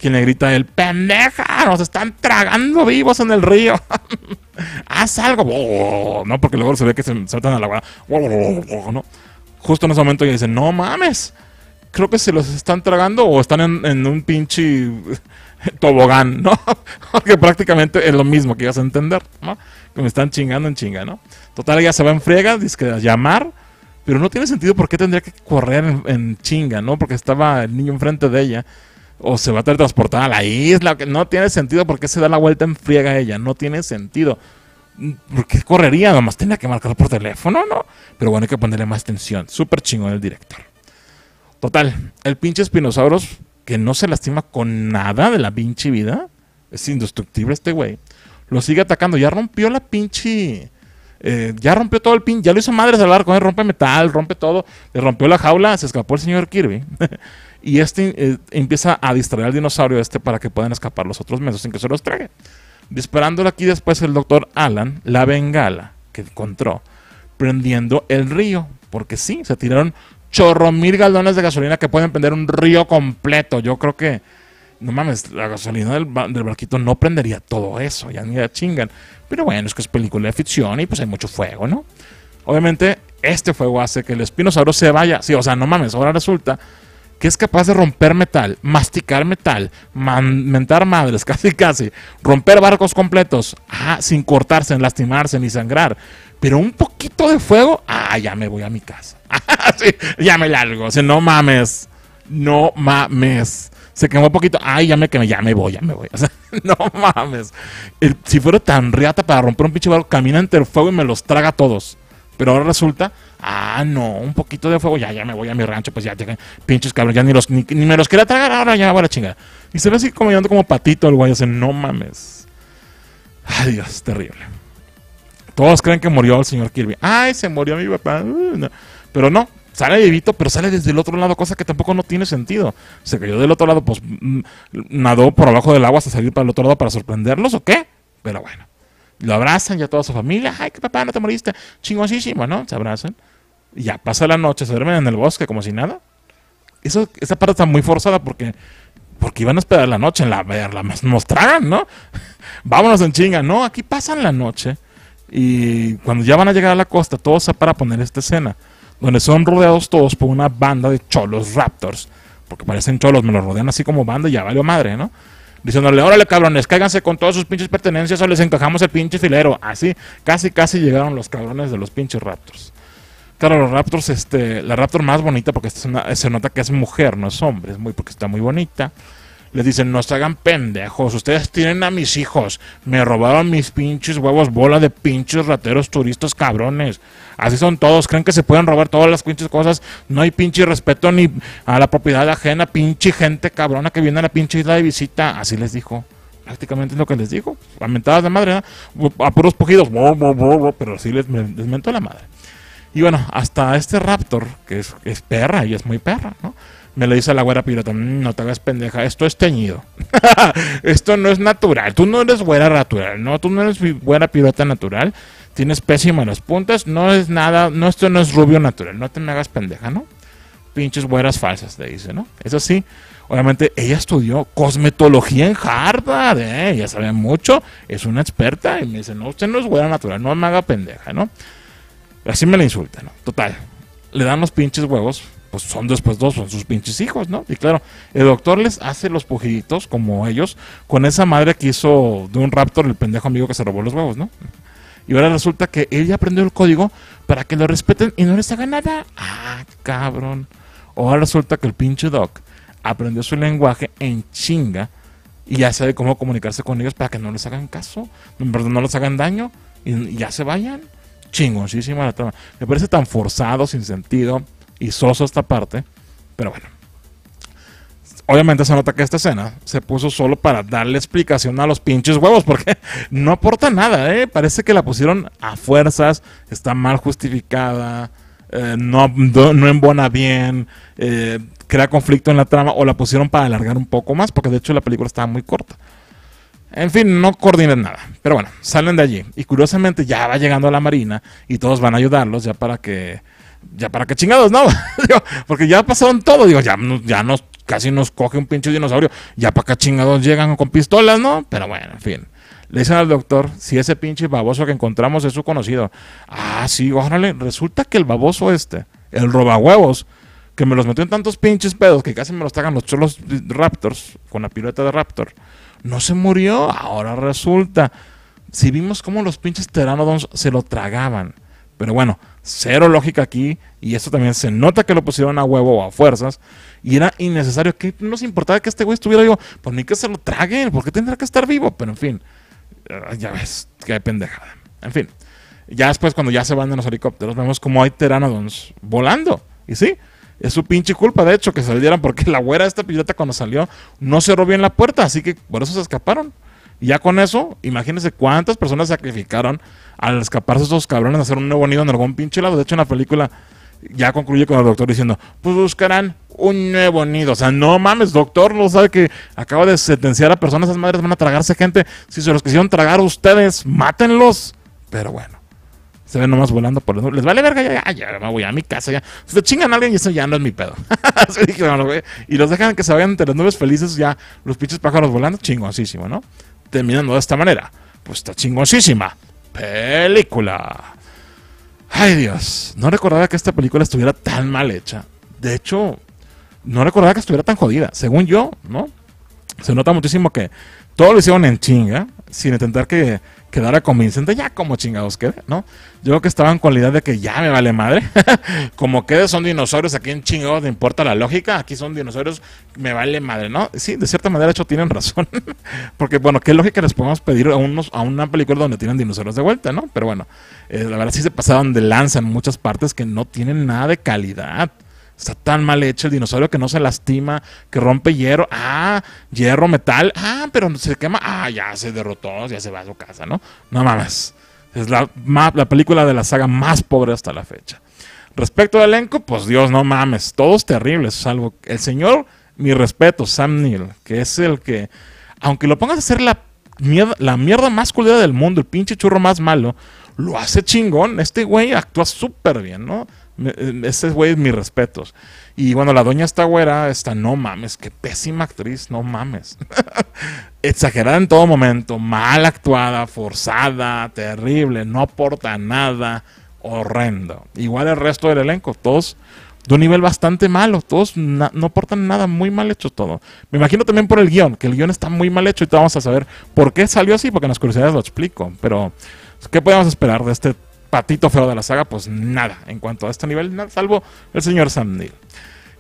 quien le grita el pendeja, nos están tragando vivos en el río. Haz algo, ¿no? Porque luego se ve que se saltan a la agua, ¿no? Justo en ese momento ella dice, no mames, creo que se los están tragando o están en, un pinche tobogán, ¿no? Porque prácticamente es lo mismo que ibas a entender, Que me están chingando en chinga, ¿no? Total, ella se va en friega, dice que llamar, pero no tiene sentido por qué tendría que correr en, en chinga, ¿no? Porque estaba el niño enfrente de ella o se va a teletransportar a la isla. No tiene sentido porque se da la vuelta en friega a ella. No tiene sentido. Mm, ¿Por qué correría? Nomás tenía que marcar por teléfono, ¿no? Pero bueno, hay que ponerle más tensión. Súper chingón el director. Total, el pinche Spinosaurus, que no se lastima con nada de la pinche vida, es indestructible este güey, lo sigue atacando. Ya rompió la pinche. Eh, ya rompió todo el pin, ya lo hizo madres al con él ¿eh? rompe metal, rompe todo, le rompió la jaula, se escapó el señor Kirby. Y este eh, empieza a distraer al dinosaurio este para que puedan escapar los otros mesos sin que se los trague. Disparándole aquí después el doctor Alan la bengala que encontró, prendiendo el río. Porque sí, se tiraron chorro mil galones de gasolina que pueden prender un río completo. Yo creo que, no mames, la gasolina del, del barquito no prendería todo eso, ya ni la chingan. Pero bueno, es que es película de ficción y pues hay mucho fuego, ¿no? Obviamente, este fuego hace que el Espinosaurio se vaya. Sí, o sea, no mames, ahora resulta que es capaz de romper metal, masticar metal, mamentar mentar madres, casi casi, romper barcos completos, sin cortarse, lastimarse ni sangrar. Pero un poquito de fuego, ah, ya me voy a mi casa. sí, ya me largo, o sea, no mames, no mames. Se quemó un poquito, ay, ya me quemé, ya me voy, ya me voy. O sea, no mames. si fuera tan riata para romper un pinche barco, camina entre el fuego y me los traga a todos. Pero ahora resulta, ah, no, un poquito de fuego, ya, ya me voy a mi rancho, pues ya, ya pinches cabrón, ya ni, los, ni, ni me los quería tragar, ahora ya, voy a la Y se ve así como yendo como patito el güey, o no mames. Ay, Dios, terrible. Todos creen que murió el señor Kirby. Ay, se murió mi papá. Uh, pero no, sale vivito, pero sale desde el otro lado, cosa que tampoco no tiene sentido. Se cayó del otro lado, pues mm, nadó por abajo del agua hasta salir para el otro lado para sorprenderlos o qué. Pero bueno. Lo abrazan ya toda su familia. Ay, que papá, no te moriste. Chingosísimo, ¿no? Se abrazan. Y ya pasa la noche, se duermen en el bosque como si nada. Eso, esa parte está muy forzada porque, porque iban a esperar la noche en la verla. Nos ¿no? Vámonos en chinga. No, aquí pasan la noche. Y cuando ya van a llegar a la costa, todo está para poner esta escena. Donde son rodeados todos por una banda de cholos raptors. Porque parecen cholos, me los rodean así como banda y ya valió madre, ¿no? diciéndole, órale cabrones, cáiganse con todos sus pinches pertenencias o les encajamos el pinche filero. Así, casi, casi llegaron los cabrones de los pinches Raptors. Claro, los Raptors, este, la Raptor más bonita, porque se nota que es mujer, no es hombre, es muy, porque está muy bonita les dicen, no se hagan pendejos, ustedes tienen a mis hijos, me robaron mis pinches huevos, bola de pinches rateros turistas cabrones. Así son todos, creen que se pueden robar todas las pinches cosas, no hay pinche respeto ni a la propiedad ajena, pinche gente cabrona que viene a la pinche isla de visita, así les dijo prácticamente es lo que les dijo, Lamentadas de madre, ¿eh? a puros pujidos, pero sí les, mentó la madre. Y bueno, hasta este Raptor, que es, es perra y es muy perra, ¿no? Me lo dice la güera pirata, mm, no te hagas pendeja, esto es teñido. esto no es natural, tú no eres güera natural, no, tú no eres güera pirata natural, tienes pésima las puntas, no es nada, no, esto no es rubio natural, no te me hagas pendeja, ¿no? Pinches güeras falsas, te dice, ¿no? Eso sí, obviamente ella estudió cosmetología en Harvard, ¿eh? ella sabe mucho, es una experta, y me dice, no, usted no es güera natural, no me haga pendeja, ¿no? Así me la insulta, ¿no? Total, le dan los pinches huevos pues son después dos, son sus pinches hijos, ¿no? Y claro, el doctor les hace los pujiditos como ellos, con esa madre que hizo de un raptor el pendejo amigo que se robó los huevos, ¿no? Y ahora resulta que él ya aprendió el código para que lo respeten y no les haga nada. Ah, cabrón. Ahora resulta que el pinche Doc aprendió su lenguaje en chinga y ya sabe cómo comunicarse con ellos para que no les hagan caso, verdad no les hagan daño y, ya se vayan. Chingosísima la trama. Me parece tan forzado, sin sentido y soso esta parte, pero bueno. Obviamente se nota que esta escena se puso solo para darle explicación a los pinches huevos, porque no aporta nada, ¿eh? Parece que la pusieron a fuerzas, está mal justificada, eh, no, no, embona bien, eh, crea conflicto en la trama, o la pusieron para alargar un poco más, porque de hecho la película estaba muy corta. En fin, no coordinan nada. Pero bueno, salen de allí. Y curiosamente ya va llegando a la marina y todos van a ayudarlos ya para que ya para que chingados, ¿no? porque ya pasaron todo, digo, ya, ya nos, casi nos coge un pinche dinosaurio, ya para qué chingados llegan con pistolas, ¿no? Pero bueno, en fin. Le dicen al doctor, si ese pinche baboso que encontramos es su conocido. Ah, sí, órale, resulta que el baboso este, el robahuevos, que me los metió en tantos pinches pedos que casi me los tragan los cholos Raptors, con la pirueta de Raptor, no se murió. Ahora resulta, si vimos cómo los pinches teranodons se lo tragaban. Pero bueno, cero lógica aquí, y esto también se nota que lo pusieron a huevo o a fuerzas, y era innecesario. no nos importaba que este güey estuviera vivo? Pues ni que se lo traguen, porque tendrá que estar vivo? Pero en fin, eh, ya ves, qué pendejada. En fin, ya después cuando ya se van de los helicópteros, vemos como hay teranodons volando, y sí. Es su pinche culpa, de hecho, que salieran porque la güera de esta pirata cuando salió no cerró bien la puerta, así que por eso se escaparon. Y ya con eso, imagínense cuántas personas sacrificaron al escaparse esos cabrones a hacer un nuevo nido en algún pinche lado. De hecho, en la película ya concluye con el doctor diciendo, pues buscarán un nuevo nido. O sea, no mames, doctor, no sabe que acaba de sentenciar a personas, esas madres van a tragarse gente. Si se los quisieron tragar a ustedes, mátenlos. Pero bueno, se ven nomás volando por los... Les vale verga, ya, ya, ya, me voy a mi casa, ya. Si te chingan a alguien y eso ya no es mi pedo. y los dejan que se vayan entre las nubes felices, ya los pinches pájaros volando, chingosísimo, ¿no? terminando de esta manera. Pues está chingosísima. Película. Ay Dios, no recordaba que esta película estuviera tan mal hecha. De hecho, no recordaba que estuviera tan jodida. Según yo, ¿no? Se nota muchísimo que todo lo hicieron en chinga, sin intentar que, quedara convincente, ya como chingados quede, ¿no? Yo creo que estaba en cualidad de que ya me vale madre. como quede, son dinosaurios, aquí en chingados no importa la lógica, aquí son dinosaurios, me vale madre, ¿no? Sí, de cierta manera, de hecho, tienen razón. Porque, bueno, ¿qué lógica les podemos pedir a, unos, a una película donde tienen dinosaurios de vuelta, ¿no? Pero bueno, eh, la verdad sí se pasaban de lanza en muchas partes que no tienen nada de calidad. Está tan mal hecho el dinosaurio que no se lastima, que rompe hierro. Ah, hierro, metal. Ah, pero se quema. Ah, ya se derrotó, ya se va a su casa, ¿no? No mames. Es la, la película de la saga más pobre hasta la fecha. Respecto al elenco, pues Dios, no mames. Todos terribles, salvo el señor, mi respeto, Sam Neill, que es el que, aunque lo pongas a hacer la mierda, la mierda más culera del mundo, el pinche churro más malo, lo hace chingón. Este güey actúa súper bien, ¿no? Eh, ese güey es mis respetos. Y bueno, la doña está güera, está, no mames, qué pésima actriz, no mames. Exagerada en todo momento, mal actuada, forzada, terrible, no aporta nada, horrendo. Igual el resto del elenco, todos de un nivel bastante malo, todos no aportan nada, muy mal hecho todo. Me imagino también por el guión, que el guión está muy mal hecho y vamos a saber por qué salió así, porque en las curiosidades lo explico, pero ¿qué podemos esperar de este patito feo de la saga, pues nada en cuanto a este nivel, salvo el señor Sam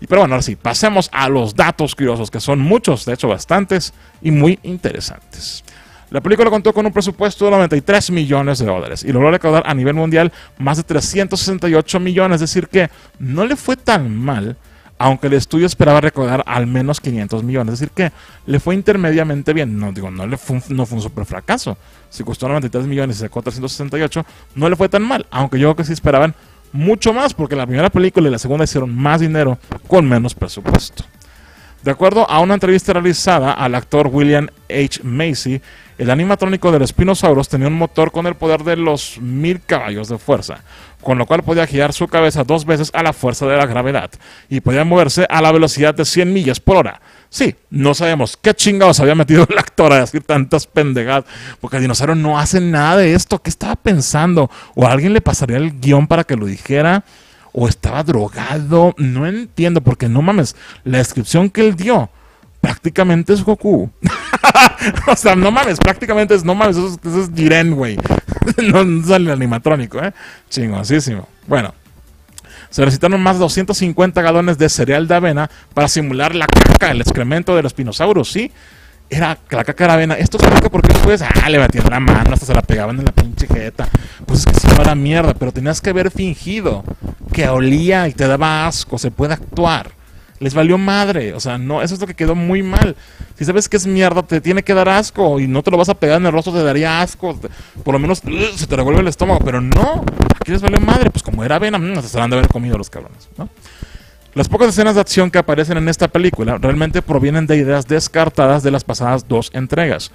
Y, pero bueno, ahora sí, pasemos a los datos curiosos, que son muchos, de hecho bastantes, y muy interesantes. La película contó con un presupuesto de 93 millones de dólares y logró recaudar a nivel mundial más de 368 millones, es decir que no le fue tan mal aunque el estudio esperaba recordar al menos 500 millones. Es decir, que le fue intermediamente bien. No, digo, no, le fue, no fue un super fracaso. Si costó 93 millones y sacó 368, no le fue tan mal, aunque yo creo que sí esperaban mucho más, porque la primera película y la segunda hicieron más dinero con menos presupuesto. De acuerdo a una entrevista realizada al actor William H. Macy, el animatrónico del Spinosaurus tenía un motor con el poder de los mil caballos de fuerza, con lo cual podía girar su cabeza dos veces a la fuerza de la gravedad y podía moverse a la velocidad de 100 millas por hora. Sí, no sabemos qué chingados había metido el actor a decir tantas pendejadas, porque el dinosaurio no hace nada de esto. ¿Qué estaba pensando? ¿O alguien le pasaría el guión para que lo dijera? o estaba drogado. No entiendo, porque no mames, la descripción que él dio prácticamente es Goku. o sea, no mames, prácticamente es, no mames, eso, es Jiren, güey. no, sale el animatrónico, ¿eh? Chingosísimo. Bueno. Se necesitaron más 250 galones de cereal de avena para simular la caca, el excremento de los dinosaurios, ¿sí? era la caca avena, Esto se porque porque puedes, ah, le batían la mano, hasta se la pegaban en la pinche jeta. Pues es que si no era mierda, pero tenías que haber fingido que olía y te daba asco, se puede actuar. Les valió madre, o sea, no, eso es lo que quedó muy mal. Si sabes que es mierda, te tiene que dar asco y no te lo vas a pegar en el rostro, te daría asco, por lo menos uh, se te revuelve el estómago, pero no, aquí les valió madre, pues como era avena, mm, se de haber comido los cabrones, ¿no? Las pocas escenas de acción que aparecen en esta película realmente provienen de ideas descartadas de las pasadas dos entregas.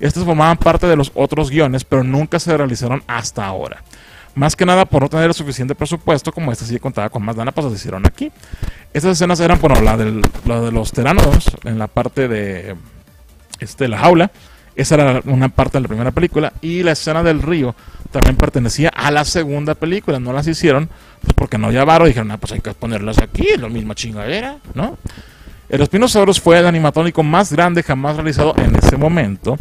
Estas formaban parte de los otros guiones, pero nunca se realizaron hasta ahora. Más que nada por no tener el suficiente presupuesto, como esta sí contaba con más dana, pues las hicieron aquí. Estas escenas eran, bueno, la, de los teranos en la parte de este, la jaula esa era una parte de la primera película. Y la escena del río también pertenecía a la segunda película. No las hicieron pues, porque no llevaron varo. Dijeron, ah, pues hay que ponerlas aquí, lo mismo chingadera, ¿no? El eh, Espinosaurus fue el animatónico más grande jamás realizado en ese momento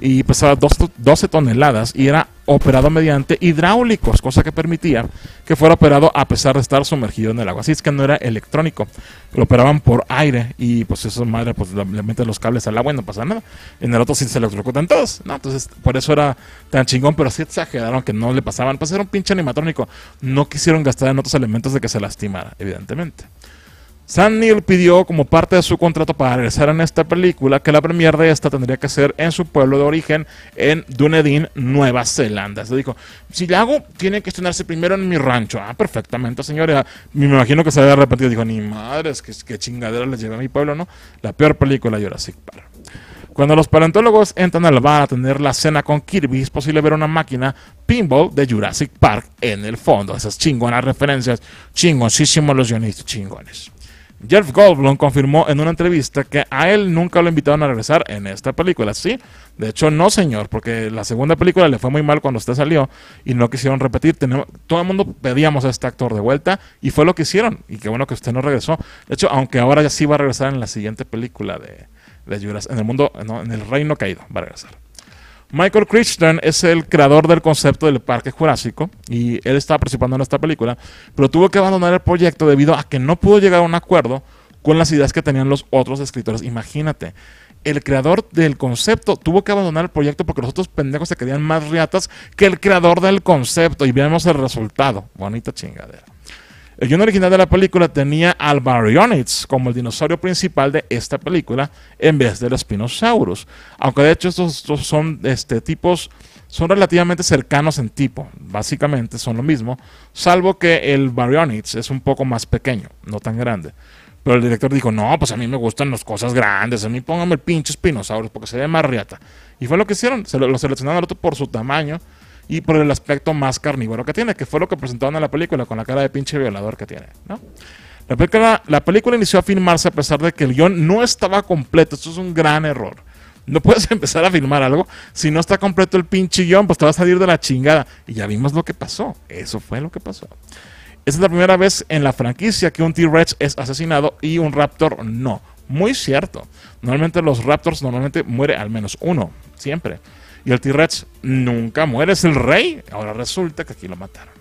y pesaba 12 toneladas y era operado mediante hidráulicos, cosa que permitía que fuera operado a pesar de estar sumergido en el agua. Así es que no era electrónico, lo operaban por aire y pues eso madre, pues le meten los cables al agua y no pasa nada. En el otro sí se electrocutan todos, ¿no? Entonces por eso era tan chingón, pero se exageraron que no le pasaban. Pues era un pinche animatrónico, no quisieron gastar en otros elementos de que se lastimara, evidentemente. Sam Neill pidió como parte de su contrato para regresar en esta película que la premier de esta tendría que ser en su pueblo de origen, en Dunedin, Nueva Zelanda. Se dijo, si la hago, tiene que estrenarse primero en mi rancho. Ah, perfectamente, señora. Me imagino que se había arrepentido. Dijo, ni madres, que, que chingadera le llevé a mi pueblo, ¿no? La peor película de Jurassic Park. Cuando los paleontólogos entran al bar a tener la cena con Kirby, es posible ver una máquina pinball de Jurassic Park en el fondo. Esas chingonas referencias. chingoncísimos los guionistas, chingones. Jeff Goldblum confirmó en una entrevista que a él nunca lo invitaron a regresar en esta película. Sí, de hecho no, señor, porque la segunda película le fue muy mal cuando usted salió y no quisieron repetir. todo el mundo pedíamos a este actor de vuelta y fue lo que hicieron. Y qué bueno que usted no regresó. De hecho, aunque ahora ya sí va a regresar en la siguiente película de, de Jurassic, en el mundo, no, en el reino caído va a regresar. Michael Crichton es el creador del concepto del parque jurásico y él estaba participando en esta película, pero tuvo que abandonar el proyecto debido a que no pudo llegar a un acuerdo con las ideas que tenían los otros escritores. Imagínate, el creador del concepto tuvo que abandonar el proyecto porque los otros pendejos se querían más riatas que el creador del concepto y veamos el resultado. Bonita chingadera. El guion original de la película tenía al Baryonyx como el dinosaurio principal de esta película en vez del Spinosaurus. Aunque de hecho estos dos son este, tipos son relativamente cercanos en tipo, básicamente son lo mismo, salvo que el Baryonyx es un poco más pequeño, no tan grande. Pero el director dijo, no, pues a mí me gustan las cosas grandes, a mí póngame el pinche Spinosaurus porque se ve más riata. Y fue lo que hicieron, lo, lo seleccionaron al otro por su tamaño y por el aspecto más carnívoro que tiene, que fue lo que presentaron en la película con la cara de pinche violador que tiene, La película, la inició a filmarse a pesar de que el guión no estaba completo. Esto es un gran error. No puedes empezar a filmar algo si no está completo el pinche guión, pues te va a salir de la chingada. Y ya vimos lo que pasó. Eso fue lo que pasó. Esta es la primera vez en la franquicia que un T-Rex es asesinado y un Raptor no. Muy cierto. Normalmente los Raptors normalmente muere al menos uno. Siempre. Y el T-Rex nunca muere, es el rey. Ahora resulta que aquí lo mataron.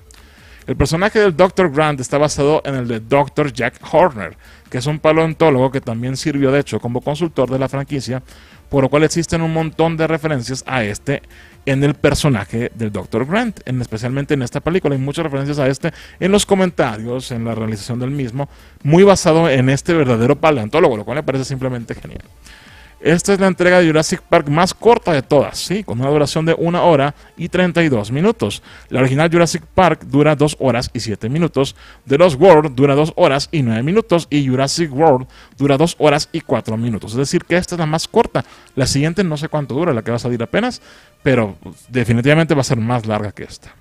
El personaje del Dr. Grant está basado en el de Dr. Jack Horner, que es un paleontólogo que también sirvió de hecho como consultor de la franquicia, por lo cual existen un montón de referencias a este en el personaje del Dr. Grant, especialmente en esta película. Hay muchas referencias a este en los comentarios, en la realización del mismo, muy basado en este verdadero paleontólogo, lo cual me parece simplemente genial. Esta es la entrega de Jurassic Park más corta de todas, ¿sí? con una duración de 1 hora y 32 minutos. La original Jurassic Park dura 2 horas y 7 minutos, The Lost World dura 2 horas y 9 minutos y Jurassic World dura 2 horas y 4 minutos. Es decir, que esta es la más corta. La siguiente no sé cuánto dura, la que va a salir apenas, pero definitivamente va a ser más larga que esta.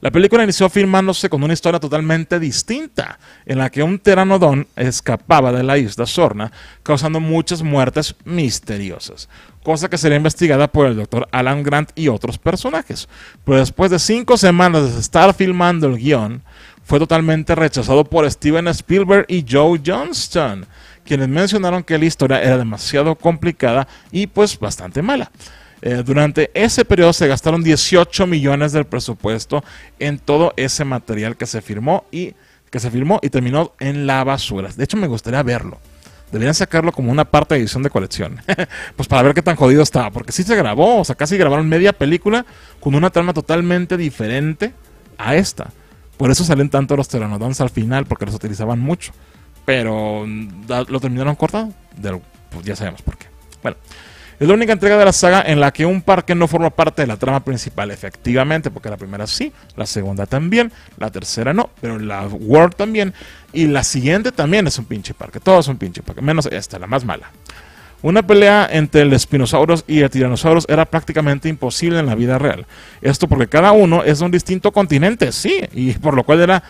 La película inició filmándose con una historia totalmente distinta, en la que un teranodón escapaba de la isla Sorna, causando muchas muertes misteriosas, cosa que sería investigada por el doctor Alan Grant y otros personajes. Pero después de cinco semanas de estar filmando el guión, fue totalmente rechazado por Steven Spielberg y Joe Johnston, quienes mencionaron que la historia era demasiado complicada y pues bastante mala. Eh, durante ese periodo se gastaron 18 millones del presupuesto en todo ese material que se firmó y que se firmó y terminó en la basura. De hecho, me gustaría verlo. Deberían sacarlo como una parte de edición de colección. pues para ver qué tan jodido estaba. Porque sí se grabó, o sea, casi grabaron media película con una trama totalmente diferente a esta. Por eso salen tanto los pteranodons al final, porque los utilizaban mucho. Pero mm, lo terminaron cortado. Pues ya sabemos por qué. Bueno, es la única entrega de la saga en la que un parque no forma parte de la trama principal, efectivamente, porque la primera sí, la segunda también, la tercera no, pero la World también, y la siguiente también es un pinche parque, todo es un pinche parque, menos esta, la más mala. Una pelea entre el Spinosaurus y el Tiranosaurus era prácticamente imposible en la vida real. Esto porque cada uno es de un distinto continente, sí, y por lo cual era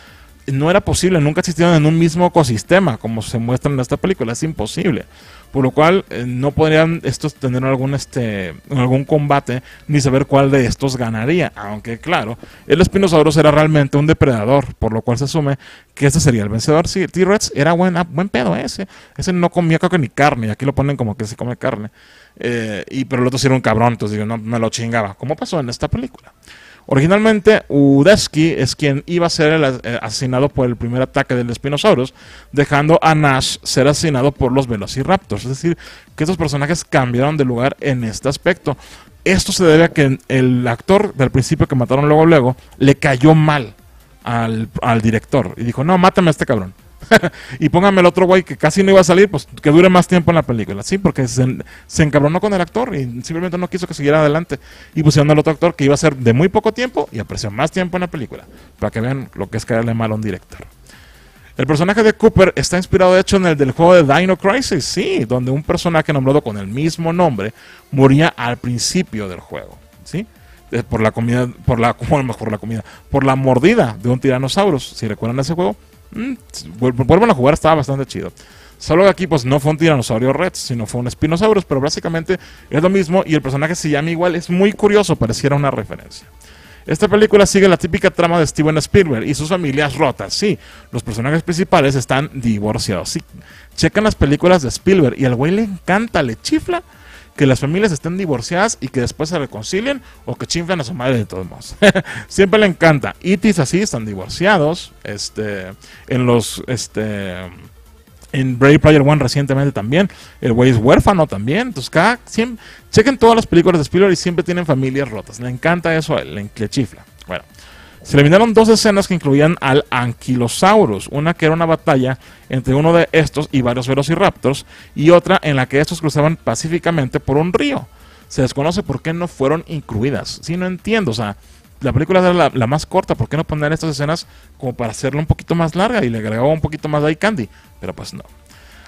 no era posible, nunca existieron en un mismo ecosistema, como se muestra en esta película, es imposible. Por lo cual, eh, no podrían estos tener algún, este, algún combate, ni saber cuál de estos ganaría. Aunque, claro, el Espinosaurus era realmente un depredador, por lo cual se asume que ese sería el vencedor. Sí, T-Rex era buen, buen pedo ese. Ese no comía creo que ni carne, aquí lo ponen como que se come carne. Eh, y, pero el otro sí era un cabrón, entonces digo, no, me lo chingaba. ¿Cómo pasó en esta película? Originalmente, Udesky es quien iba a ser eh, asesinado por el primer ataque del Spinosaurus, dejando a Nash ser asesinado por los Velociraptors. Es decir, que estos personajes cambiaron de lugar en este aspecto. Esto se debe a que el actor del principio que mataron luego luego le cayó mal al, al director y dijo, no, mátame a este cabrón. y pónganme el otro guay que casi no iba a salir, pues que dure más tiempo en la película. Sí, porque se, se encabronó con el actor y simplemente no quiso que siguiera adelante. Y pusieron al otro actor que iba a ser de muy poco tiempo y apreció más tiempo en la película. Para que vean lo que es caerle mal a un director. El personaje de Cooper está inspirado, de hecho, en el del juego de Dino Crisis, sí, donde un personaje nombrado con el mismo nombre moría al principio del juego, ¿sí? Eh, por la comida, por la, la comida, por la mordida de un tiranosaurus. Si recuerdan ese juego, Mm, Vuelven a jugar, estaba bastante chido. Solo que aquí pues no fue un tiranosaurio Red sino fue un Spinosaurus, pero básicamente es lo mismo y el personaje se llama igual, es muy curioso, pareciera una referencia. Esta película sigue la típica trama de Steven Spielberg y sus familias rotas. Sí, los personajes principales están divorciados. Sí, checan las películas de Spielberg y al güey le encanta, le chifla que las familias estén divorciadas y que después se reconcilien o que chinflan a su madre de todos modos. Siempre le encanta. Itis así están divorciados. Este, en los, este, en Brave Player One recientemente también. El güey es huérfano también. Entonces, cada, siempre, chequen todas las películas de Spielberg y siempre tienen familias rotas. Le encanta eso a él, le chifla. Bueno. Se eliminaron dos escenas que incluían al Anquilosaurus, una que era una batalla entre uno de estos y varios velociraptors, y otra en la que estos cruzaban pacíficamente por un río. Se desconoce por qué no fueron incluidas. si no entiendo, o sea, la película era la, más corta, ¿por qué no poner estas escenas como para hacerla un poquito más larga y le agregaba un poquito más de candy? Pero pues no.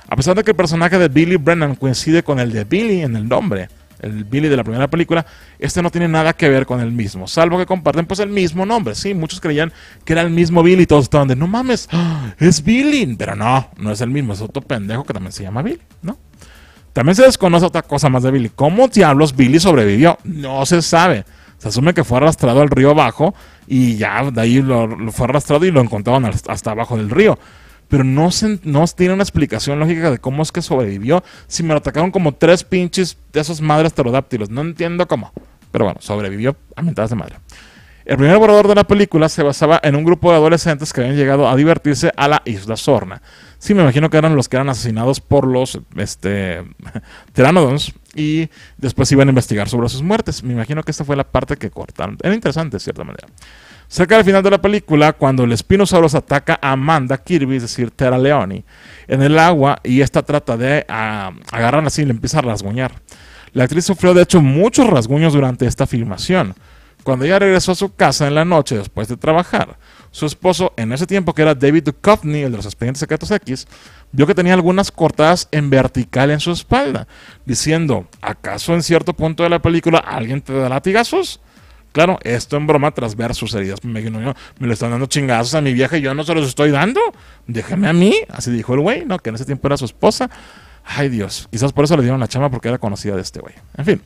A pesar de que el personaje de Billy Brennan coincide con el de Billy en el nombre, el Billy de la primera película, este no tiene nada que ver con el mismo, salvo que comparten pues el mismo nombre. Sí, muchos creían que era el mismo Billy y todos estaban de, no mames, es Billy, pero no, no es el mismo, es otro pendejo que también se llama Billy, ¿no? También se desconoce otra cosa más de Billy. ¿Cómo diablos Billy sobrevivió? No se sabe. Se asume que fue arrastrado al río abajo y ya de ahí lo, lo fue arrastrado y lo encontraron hasta abajo del río pero no, se, no tiene una explicación lógica de cómo es que sobrevivió si me lo atacaron como tres pinches de esos madres pterodáptilos. No entiendo cómo. Pero bueno, sobrevivió a mentadas de madre. El primer borrador de la película se basaba en un grupo de adolescentes que habían llegado a divertirse a la isla Sorna. Sí, me imagino que eran los que eran asesinados por los este, y después iban a investigar sobre sus muertes. Me imagino que esta fue la parte que cortaron. Era interesante, de cierta manera. Cerca del final de la película, cuando el Spinosaurus ataca a Amanda Kirby, es decir, Tera Leoni, en el agua y esta trata de agarrarla así y le empieza a rasguñar. La actriz sufrió de hecho muchos rasguños durante esta filmación. Cuando ella regresó a su casa en la noche después de trabajar, su esposo, en ese tiempo que era David Duchovny, el de los expedientes secretos X, vio que tenía algunas cortadas en vertical en su espalda, diciendo, ¿acaso en cierto punto de la película alguien te da latigazos? Claro, esto en broma tras ver sus heridas. Me me lo están dando chingazos a mi vieja y yo no se los estoy dando. Déjame a mí. Así dijo el güey, ¿no? Que en ese tiempo era su esposa. Ay Dios, quizás por eso le dieron la chama porque era conocida de este güey. En fin.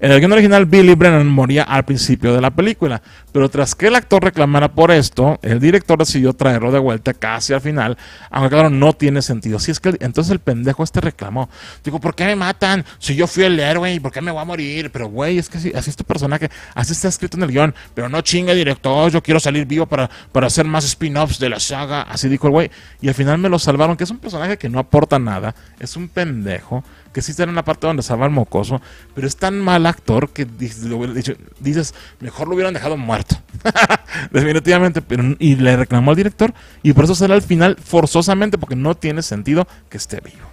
En el guión original, Billy Brennan moría al principio de la película, pero tras que el actor reclamara por esto, el director decidió traerlo de vuelta casi al final, aunque claro, no tiene sentido. Si es que entonces el pendejo este reclamó, digo, ¿por qué me matan? Si yo fui el héroe, ¿y ¿por qué me voy a morir? Pero güey, es que así, así es tu personaje, así está escrito en el guión, pero no chinga director, yo quiero salir vivo para, para hacer más spin-offs de la saga, así dijo el güey, y al final me lo salvaron, que es un personaje que no aporta nada, es un pendejo, que sí está en la parte donde estaba el mocoso, pero es tan mal actor que dices, mejor lo hubieran dejado muerto. Definitivamente. y le reclamó al director y por eso sale al final forzosamente porque no tiene sentido que esté vivo.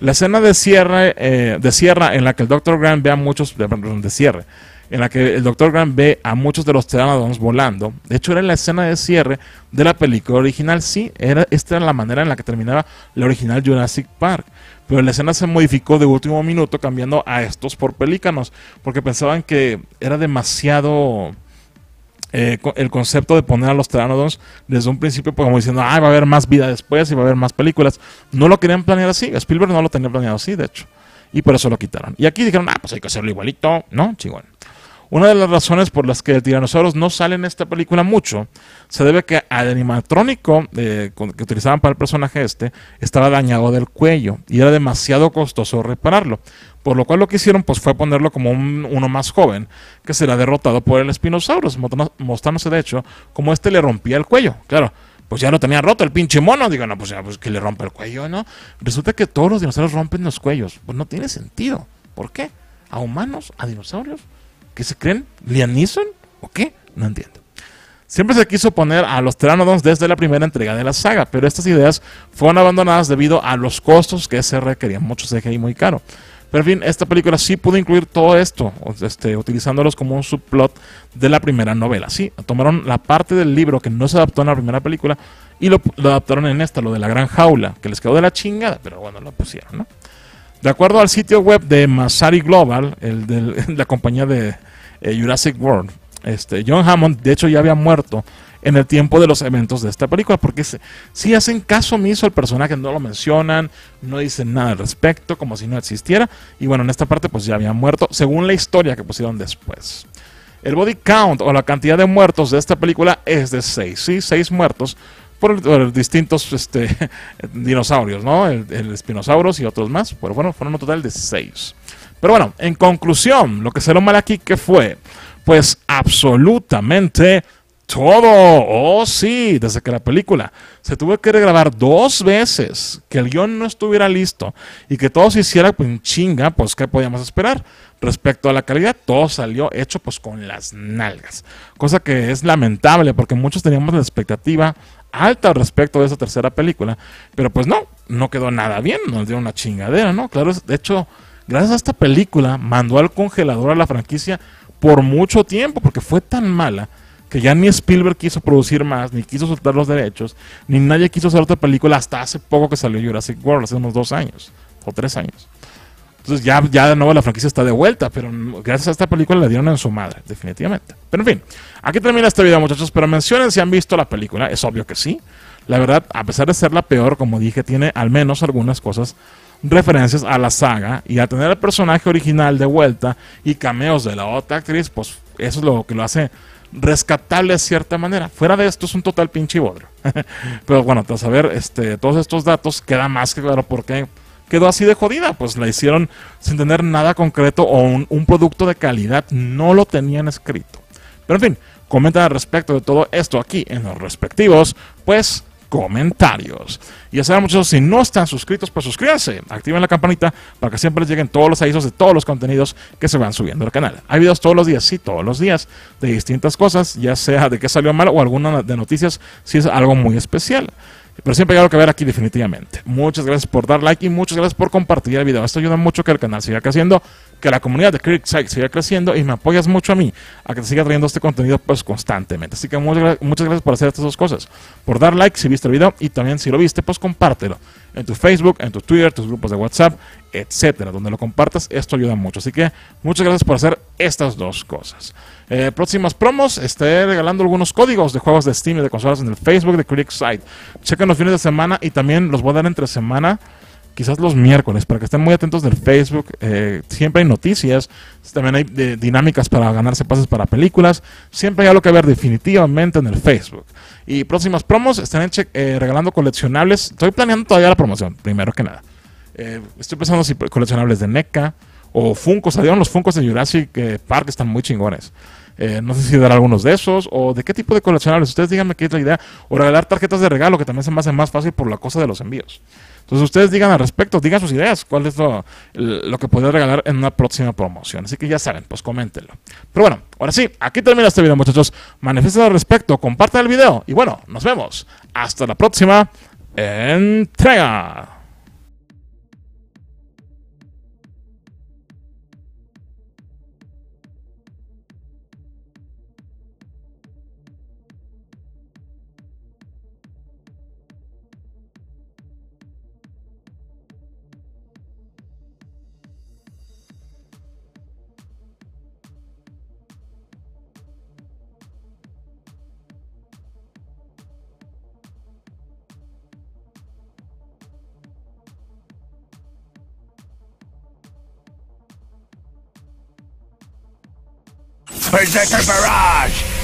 La escena de cierre, eh, de cierre en la que el Dr. Grant ve a muchos de cierre en la que el Dr. Grant ve a muchos de los Pteranodons volando. De hecho, era la escena de cierre de la película original. Sí, era, esta era la manera en la que terminaba la original Jurassic Park. Pero la escena se modificó de último minuto cambiando a estos por pelícanos, porque pensaban que era demasiado... Eh, el concepto de poner a los Pteranodons desde un principio pues, como diciendo, ah, va a haber más vida después y va a haber más películas. No lo querían planear así, Spielberg no lo tenía planeado así, de hecho. Y por eso lo quitaron. Y aquí dijeron, ah, pues hay que hacerlo igualito, ¿no? Chingón. Una de las razones por las que el Tiranosaurus no sale en esta película mucho se debe a que al animatrónico eh, que utilizaban para el personaje este estaba dañado del cuello y era demasiado costoso repararlo. Por lo cual lo que hicieron pues, fue ponerlo como un, uno más joven que será derrotado por el Spinosaurus, mostrándose de hecho como este le rompía el cuello. Claro, pues ya lo tenía roto el pinche mono. Digo, no, pues ya, pues que le rompe el cuello, ¿no? Resulta que todos los dinosaurios rompen los cuellos. Pues no tiene sentido. ¿Por qué? ¿A humanos? ¿A dinosaurios? ¿Qué se creen? ¿Liam Neeson? ¿O qué? No entiendo. Siempre se quiso poner a los pteranodons desde la primera entrega de la saga, pero estas ideas fueron abandonadas debido a los costos que se requerían, mucho CGI muy caro. Pero en fin, esta película sí pudo incluir todo esto, este, utilizándolos como un subplot de la primera novela. Sí, tomaron la parte del libro que no se adaptó en la primera película y lo adaptaron en esta, lo de la gran jaula, que les quedó de la chingada, pero bueno, lo pusieron, ¿no? De acuerdo al sitio web de Masari Global, el de la compañía de eh, Jurassic World, este, John Hammond, de hecho, ya había muerto en el tiempo de los eventos de esta película, porque si hacen caso omiso al personaje, no lo mencionan, no dicen nada al respecto, como si no existiera, y bueno, en esta parte pues ya había muerto, según la historia que pusieron después. El body count o la cantidad de muertos de esta película es de 6, ¿sí? 6 muertos, por, distintos este, dinosaurios, ¿no? El, y otros más, pero bueno, fueron un total de seis. Pero bueno, en conclusión, lo que se mal aquí, ¿qué fue? Pues absolutamente todo. Oh, sí, desde que la película se tuvo que regrabar dos veces, que el guión no estuviera listo y que todo se hiciera pues, chinga, pues ¿qué podíamos esperar? Respecto a la calidad, todo salió hecho pues con las nalgas. Cosa que es lamentable porque muchos teníamos la expectativa alta respecto de esa tercera película. Pero pues no, no quedó nada bien, nos dio una chingadera, ¿no? Claro, de hecho, gracias a esta película mandó al congelador a la franquicia por mucho tiempo, porque fue tan mala que ya ni Spielberg quiso producir más, ni quiso soltar los derechos, ni nadie quiso hacer otra película hasta hace poco que salió Jurassic World, hace unos dos años o tres años. Entonces ya, ya de nuevo la franquicia está de vuelta, pero gracias a esta película la dieron en su madre, definitivamente. Pero en fin, aquí termina este video muchachos, pero mencionen si han visto la película, es obvio que sí. La verdad, a pesar de ser la peor, como dije, tiene al menos algunas cosas referencias a la saga y a tener al personaje original de vuelta y cameos de la otra actriz, pues eso es lo que lo hace rescatable de cierta manera. Fuera de esto es un total pinche bodrio. Pero bueno, tras saber este, todos estos datos, queda más que claro por qué quedó así de jodida. Pues la hicieron sin tener nada concreto o un, producto de calidad. No lo tenían escrito. Pero en fin, comenta al respecto de todo esto aquí en los respectivos, pues comentarios. Y ya saben muchachos, si no están suscritos, pues suscríbanse, activen la campanita para que siempre les lleguen todos los avisos de todos los contenidos que se van subiendo al canal. Hay videos todos los días, sí, todos los días, de distintas cosas, ya sea de qué salió mal o alguna de noticias, si es algo muy especial. Pero siempre hay algo que ver aquí definitivamente. Muchas gracias por dar like y muchas gracias por compartir el video. Esto ayuda mucho que el canal siga creciendo, que la comunidad de Creekside siga creciendo y me apoyas mucho a mí a que te siga trayendo este contenido pues constantemente. Así que muchas, muchas gracias por hacer estas dos cosas. Por dar like si viste el video y también si lo viste pues compártelo en tu Facebook, en tu Twitter, tus grupos de WhatsApp, etcétera, donde lo compartas. Esto ayuda mucho. Así que muchas gracias por hacer estas dos cosas. Eh, próximas promos, estaré regalando algunos códigos de juegos de Steam y de consolas en el Facebook de ClickSite. Chequen los fines de semana y también los voy a dar entre semana quizás los miércoles, para que estén muy atentos del Facebook. Eh, siempre hay noticias, también hay eh, dinámicas para ganarse pases para películas. Siempre hay algo que ver definitivamente en el Facebook. Y próximas promos están eh, regalando coleccionables. Estoy planeando todavía la promoción, primero que nada. estoy pensando si coleccionables de NECA o Funko. Salieron los Funko de Jurassic Park, están muy chingones. no sé si dar algunos de esos o de qué tipo de coleccionables. Ustedes díganme qué es la idea. O regalar tarjetas de regalo, que también se me hace más fácil por la cosa de los envíos. Entonces ustedes digan al respecto, digan sus ideas, cuál es lo, que podría regalar en una próxima promoción. Así que ya saben, pues coméntenlo. Pero bueno, ahora sí, aquí termina este video muchachos. Manifiesten al respecto, compartan el video y bueno, nos vemos. Hasta la próxima entrega. Berserker Barrage!